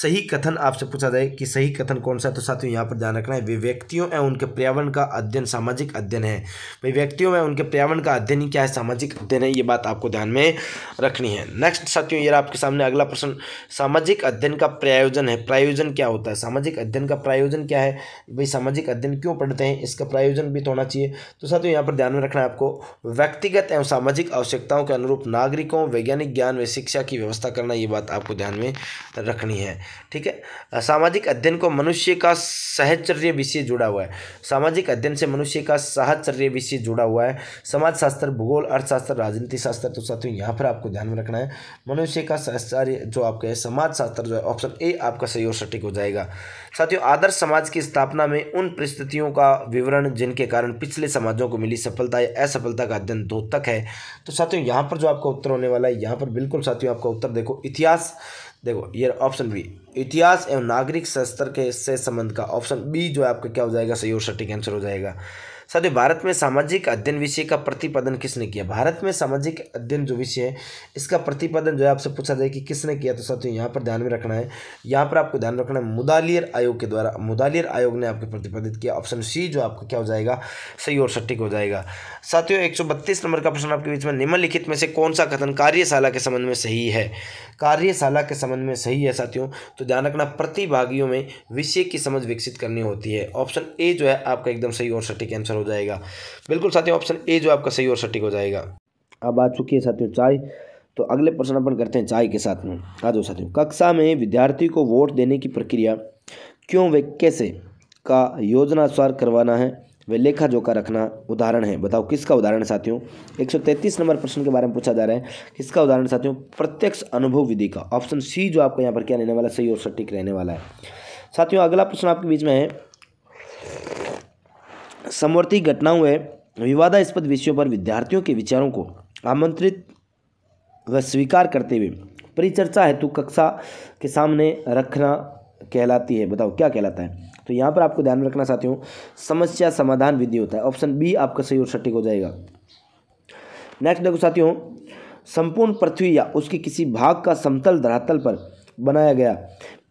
सही कथन आपसे पूछा जाए कि सही कथन कौन सा है तो साथियों यहाँ पर ध्यान रखना है वे व्यक्तियों एवं उनके पर्यावरण का अध्ययन सामाजिक अध्ययन है भाई व्यक्तियों में उनके पर्यावरण का अध्ययन ही क्या है सामाजिक अध्ययन है ये बात आपको ध्यान में रखनी है नेक्स्ट साथियों ये आपके सामने अगला प्रश्न सामाजिक अध्ययन का प्रायोजन है प्रायोजन क्या होता है सामाजिक अध्ययन का प्रायोजन क्या है भाई सामाजिक अध्ययन क्यों पढ़ते हैं इसका प्रायोजन भी तो होना चाहिए तो साथियों यहाँ पर ध्यान में रखना है आपको व्यक्तिगत एवं सामाजिक आवश्यकताओं के अनुरूप नागरिकों वैज्ञानिक ज्ञान व शिक्षा की व्यवस्था करना ये बात आपको ध्यान में रखनी है ठीक है सामाजिक अध्ययन को मनुष्य का सहचर्य विषय जुड़ा हुआ है सामाजिक अध्ययन से मनुष्य का सहचर्य विषय जुड़ा हुआ है समाजशास्त्र भूगोल अर्थशास्त्र राजनीति नीतिशास्त्र तो साथियों यहाँ पर आपको ध्यान में रखना है मनुष्य का सारे जो आपका है समाज शास्त्र जो है ऑप्शन ए आपका सही और सटीक हो जाएगा साथियों आदर्श समाज की स्थापना में उन परिस्थितियों का विवरण जिनके कारण पिछले समाजों को मिली सफलता या असफलता का अध्ययन दो तक है तो साथियों यहाँ पर जो आपका उत्तर होने वाला है यहाँ पर बिल्कुल साथियों आपका उत्तर देखो इतिहास देखो ये ऑप्शन बी इतिहास एवं नागरिक शस्त्र के से संबंध का ऑप्शन बी जो है आपका क्या हो जाएगा सही और सटीक आंसर हो जाएगा साथ ही भारत में सामाजिक अध्ययन विषय का प्रतिपादन किसने किया भारत में सामाजिक अध्ययन जो विषय है इसका प्रतिपादन जो है आपसे पूछा जाए कि किसने किया तो साथियों यहाँ पर ध्यान में रखना है यहाँ पर आपको ध्यान रखना है मुदालियर आयोग के द्वारा मुदालियर आयोग ने आपको प्रतिपादित किया ऑप्शन सी जो आपका क्या हो जाएगा सही और सटीक हो जाएगा साथियों एक नंबर का प्रश्न आपके बीच में निम्नलिखित में से कौन सा कथन कार्यशाला के संबंध में सही है कार्यशाला के संबंध में सही है साथियों तो ध्यान रखना प्रतिभागियों में विषय की समझ विकसित करनी होती है ऑप्शन ए जो है आपका एकदम सही और सटीक आंसर हो जाएगा बिल्कुल साथियों ऑप्शन ए जो आपका सही और सटीक हो जाएगा अब आ चुकी है साथियों चाय तो अगले प्रश्न अपन करते हैं चाय के साथ में आ जाओ साथियों कक्षा में विद्यार्थी को वोट देने की प्रक्रिया क्यों व कैसे का योजनानुसार करवाना है वे लेखा जोखा रखना उदाहरण है बताओ किसका उदाहरण साथियों 133 नंबर प्रश्न के बारे में पूछा जा रहा है किसका उदाहरण साथियों प्रत्यक्ष अनुभव विधि का ऑप्शन सी जो आपको यहाँ पर क्या रहने वाला सही और सटीक रहने वाला है साथियों अगला प्रश्न आपके बीच में है समवर्ती घटनाओं में विवादास्पद विषयों पर विद्यार्थियों के विचारों को आमंत्रित व स्वीकार करते हुए परिचर्चा हेतु कक्षा के सामने रखना कहलाती है बताओ क्या कहलाता है तो यहाँ पर आपको ध्यान रखना चाहती हूँ समस्या समाधान विधि होता है ऑप्शन बी आपका सही और सटीक हो जाएगा नेक्स्ट देखो साथियों संपूर्ण पृथ्वी या उसके किसी भाग का समतल धरातल पर बनाया गया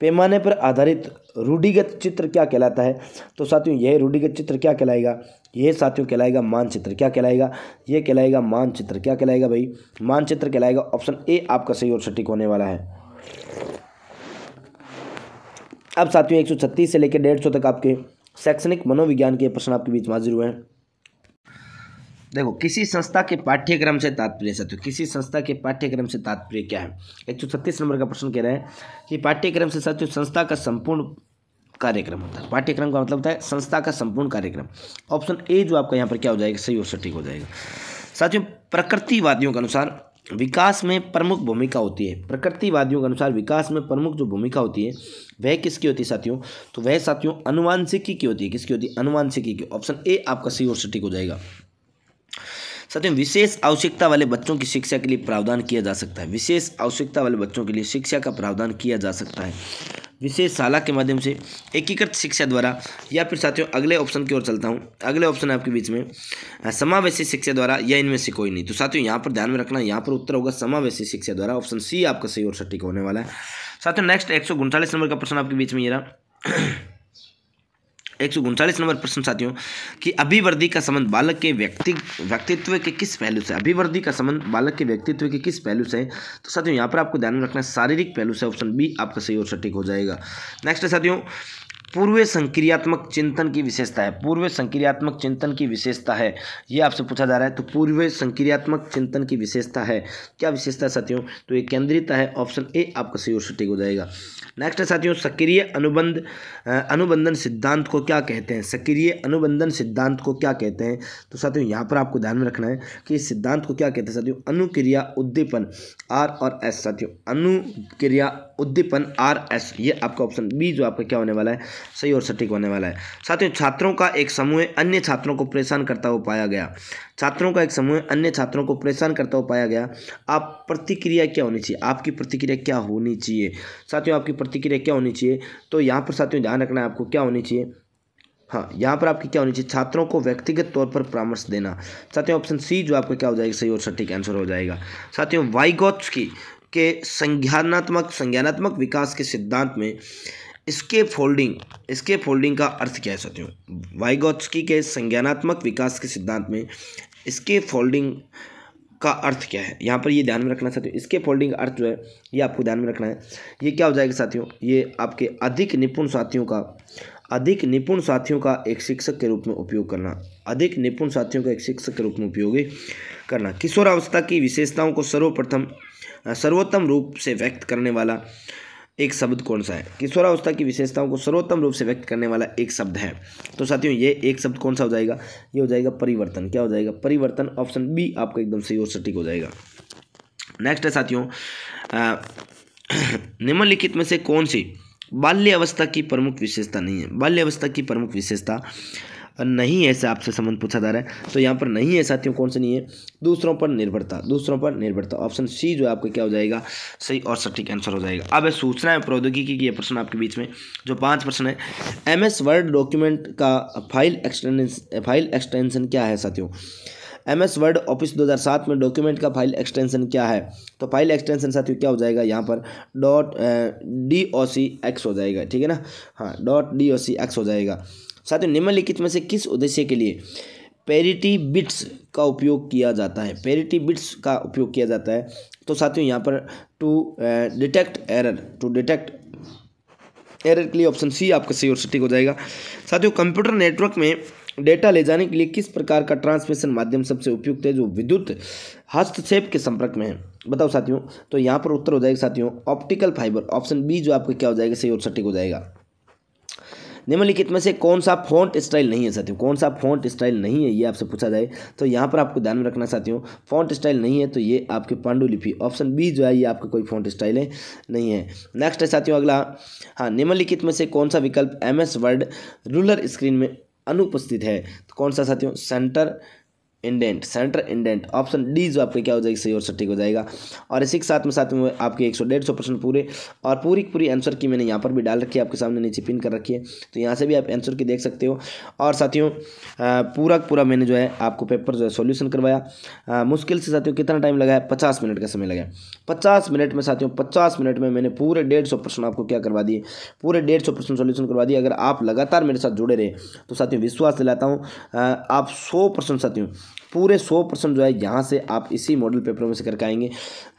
पैमाने पर आधारित रूढ़िगत चित्र क्या कहलाता है तो साथियों यह रूढ़िगत चित्र क्या कहलाएगा यह साथियों कहलाएगा मानचित्र क्या कहलाएगा यह कहलाएगा मानचित्र क्या कहलाएगा भाई मानचित्र कहलाएगा ऑप्शन ए आपका सही और सटीक होने वाला है अब साथियों एक से लेकर डेढ़ सौ तक आपके शैक्षणिक मनोविज्ञान के प्रश्न आपके बीच हाजिर हुए हैं देखो किसी संस्था के पाठ्यक्रम से तात्पर्य साथियों किसी संस्था के पाठ्यक्रम से तात्पर्य क्या है एक सौ छत्तीस नंबर का प्रश्न कह रहे हैं कि पाठ्यक्रम से साथियों संस्था का संपूर्ण कार्यक्रम होता है पाठ्यक्रम का मतलब होता है संस्था का संपूर्ण कार्यक्रम ऑप्शन ए जो आपका यहाँ पर क्या हो जाएगा सही और सटीक हो जाएगा साथियों प्रकृतिवादियों के अनुसार विकास में प्रमुख भूमिका होती है प्रकृतिवादियों के अनुसार विकास में प्रमुख जो भूमिका होती है वह किसकी होती है साथियों तो वह साथियों अनुवांशिकी की होती है किसकी होती है अनुवांशिकी की ऑप्शन ए आपका सी और सटीक हो जाएगा साथ ही विशेष आवश्यकता वाले बच्चों की शिक्षा के लिए प्रावधान किया जा सकता है विशेष आवश्यकता वाले बच्चों के लिए शिक्षा का प्रावधान किया जा सकता है विशेष शाला के माध्यम से एकीकृत शिक्षा द्वारा या फिर साथियों अगले ऑप्शन की ओर चलता हूँ अगले ऑप्शन आपके बीच में समावेशी शिक्षा द्वारा या इनमें से कोई नहीं तो साथियों यहाँ पर ध्यान में रखना यहाँ पर उत्तर होगा समावेशी शिक्षा द्वारा ऑप्शन सी आपका सही और सटीक होने वाला है साथियों नेक्स्ट एक नंबर का प्रश्न आपके बीच में ये रहा एक नंबर प्रश्न साथियों कि अभिवृद्धि का संबंध बालक के व्यक्ति व्यक्तित्व के किस पहलू से अभिवृद्धि का संबंध बालक के व्यक्तित्व के किस पहलू से तो साथियों यहाँ पर आपको ध्यान में रखना है शारीरिक पहलू से ऑप्शन बी आपका सही और सटीक हो जाएगा नेक्स्ट है साथियों पूर्व संक्रियात्मक चिंतन की विशेषता है पूर्व संक्रियात्मक चिंतन की विशेषता है ये आपसे पूछा जा रहा है तो पूर्व संक्रियात्मक चिंतन की विशेषता है क्या विशेषता साथियों तो ये केंद्रित है ऑप्शन ए आपका सही और सटीक हो जाएगा नेक्स्ट है साथियों सक्रिय अनुबंध अनुबंधन सिद्धांत को क्या कहते हैं सक्रिय अनुबंधन सिद्धांत को क्या कहते हैं तो साथियों यहाँ पर आपको ध्यान में रखना है कि इस सिद्धांत को क्या कहते हैं साथियों अनुक्रिया उद्दीपन आर और एस साथियों अनुक्रिया उद्दीपन आर एस ये आपका ऑप्शन बी जो आपका क्या होने वाला है सही और सटीक होने वाला है साथियों छात्रों का एक समूह अन्य छात्रों को परेशान करता हुआ पाया गया छात्रों का एक समूह अन्य छात्रों को परेशान करता हुआ पाया गया आप प्रतिक्रिया क्या होनी चाहिए आपकी प्रतिक्रिया क्या होनी चाहिए साथियों आपकी प्रतिक्रिया क्या होनी चाहिए तो यहाँ पर साथियों ध्यान रखना है आपको क्या होनी चाहिए हाँ यहाँ पर आपकी क्या होनी चाहिए छात्रों को व्यक्तिगत तौर पर परामर्श देना साथियों ऑप्शन सी जो आपका क्या हो जाएगा सही और सटीक आंसर हो जाएगा साथियों वाइगोत्स की के संज्ञानात्मक संज्ञानात्मक विकास के सिद्धांत में इसके फोल्डिंग इसके फोल्डिंग का अर्थ क्या है साथियों वाइगोत्सकी के संज्ञानात्मक विकास के सिद्धांत में इसके फोल्डिंग का अर्थ क्या है यहाँ पर ये ध्यान में रखना साथियों इसके फोल्डिंग का अर्थ जो है ये आपको ध्यान में रखना है ये क्या हो जाएगा साथियों ये आपके अधिक निपुण साथियों का अधिक निपुण साथियों का एक शिक्षक के रूप में उपयोग करना अधिक निपुण साथियों का एक शिक्षक के रूप में उपयोग करना किशोरावस्था की विशेषताओं को सर्वप्रथम सर्वोत्तम रूप से व्यक्त करने वाला एक शब्द कौन सा है किशोरावस्था की विशेषताओं को सर्वोत्तम रूप से व्यक्त करने वाला एक शब्द है तो साथियों ये एक शब्द कौन सा हो जाएगा ये हो जाएगा परिवर्तन क्या हो जाएगा परिवर्तन ऑप्शन बी आपका एकदम सही और सटीक हो जाएगा नेक्स्ट है साथियों निम्नलिखित में से कौन सी बाल्यावस्था की प्रमुख विशेषता नहीं है बाल्यावस्था की प्रमुख विशेषता नहीं ऐसे ऐसा आपसे संबंध पूछा जा रहा है तो यहाँ पर नहीं है साथियों कौन सा नहीं है दूसरों पर निर्भरता दूसरों पर निर्भरता ऑप्शन सी जो है आपका क्या हो जाएगा सही और सटीक आंसर हो जाएगा अब है सूचना है प्रौद्योगिकी की प्रश्न आपके बीच में जो पाँच प्रश्न है एम एस वर्ड डॉक्यूमेंट का फाइल एक्सटेंशन फाइल एक्सटेंशन क्या है साथियों एम एस वर्ड ऑफिस 2007 में डॉक्यूमेंट का फाइल एक्सटेंशन क्या है तो फाइल एक्सटेंशन साथियों क्या हो जाएगा यहाँ पर dot D O C X हो जाएगा ठीक है ना हाँ dot D O C X हो जाएगा साथियों निम्नलिखित में से किस उद्देश्य के लिए पेरिटी बिट्स का उपयोग किया जाता है पेरिटी बिट्स का उपयोग किया जाता है तो साथियों यहाँ पर to detect error to detect error के लिए ऑप्शन सी आपका सही और सटीक हो जाएगा साथियों कंप्यूटर नेटवर्क में डेटा ले जाने के लिए किस प्रकार का ट्रांसमिशन माध्यम सबसे उपयुक्त है जो विद्युत हस्तक्षेप के संपर्क में है बताओ साथियों तो यहाँ पर उत्तर हो जाएगा साथियों ऑप्टिकल फाइबर ऑप्शन बी जो आपका क्या हो जाएगा सही और सटीक हो जाएगा निम्नलिखित में से कौन सा फ़ॉन्ट स्टाइल नहीं है साथियों कौन सा फ़ॉन्ट स्टाइल नहीं है ये आपसे पूछा जाए तो यहाँ पर आपको ध्यान में रखना साथियों फ़ॉन्ट स्टाइल नहीं है तो ये आपकी पांडुलिपि ऑप्शन बी जो है ये आपका कोई फ़ॉन्ट स्टाइल है नहीं है नेक्स्ट है साथियों अगला हाँ निम्नलिखित में से कौन सा विकल्प एम वर्ड रूलर स्क्रीन में अनुपस्थित है तो कौन सा साथियों centre indent centre indent option D जो आपके क्या हो जाएगी सही और सटीक हो जाएगा और इसी के साथ में साथ में आपके एक सौ डेढ़ सौ प्रश्न पूरे और पूरी पूरी आंसर की मैंने यहाँ पर भी डाल रखी है आपके सामने नीचे पिन कर रखी है तो यहाँ से भी आप आंसर की देख सकते हो और साथियों पूरा पूरा मैंने जो है आपको पेपर जो है सोल्यूशन करवाया मुश्किल से साथियों कितना टाइम लगा है पचास मिनट का समय लगा पचास मिनट में साथियों पचास मिनट में मैंने पूरे डेढ़ सौ प्रश्न आपको क्या करवा दिए पूरे डेढ़ सौ प्रश्न सोल्यूशन करवा दिए अगर आप लगातार मेरे साथ जुड़े रहे तो साथियों विश्वास दिलाता हूँ आप सौ साथियों पूरे सौ परसेंट जो है यहाँ से आप इसी मॉडल पेपर में से करके आएंगे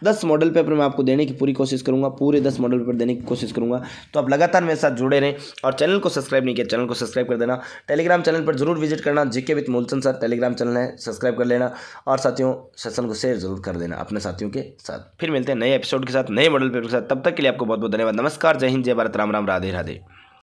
दस मॉडल पेपर मैं आपको देने की पूरी कोशिश करूँगा पूरे दस मॉडल पेपर देने की कोशिश करूँगा तो आप लगातार मेरे साथ जुड़े रहें और चैनल को सब्सक्राइब नहीं किया चैनल को सब्सक्राइब कर देना टेलीग्राम चैनल पर जरूर विजिट करना GK with Mulchand sir Telegram channel है सब्सक्राइब कर लेना और साथियों सेशन को शेयर जरूर कर देना अपने साथियों के साथ फिर मिलते हैं नए एपिसोड के साथ नए मॉडल पेपर के साथ तब तक के लिए आपको बहुत बहुत धन्यवाद नमस्कार जय हिंद जय भारत राम राम राधे राधे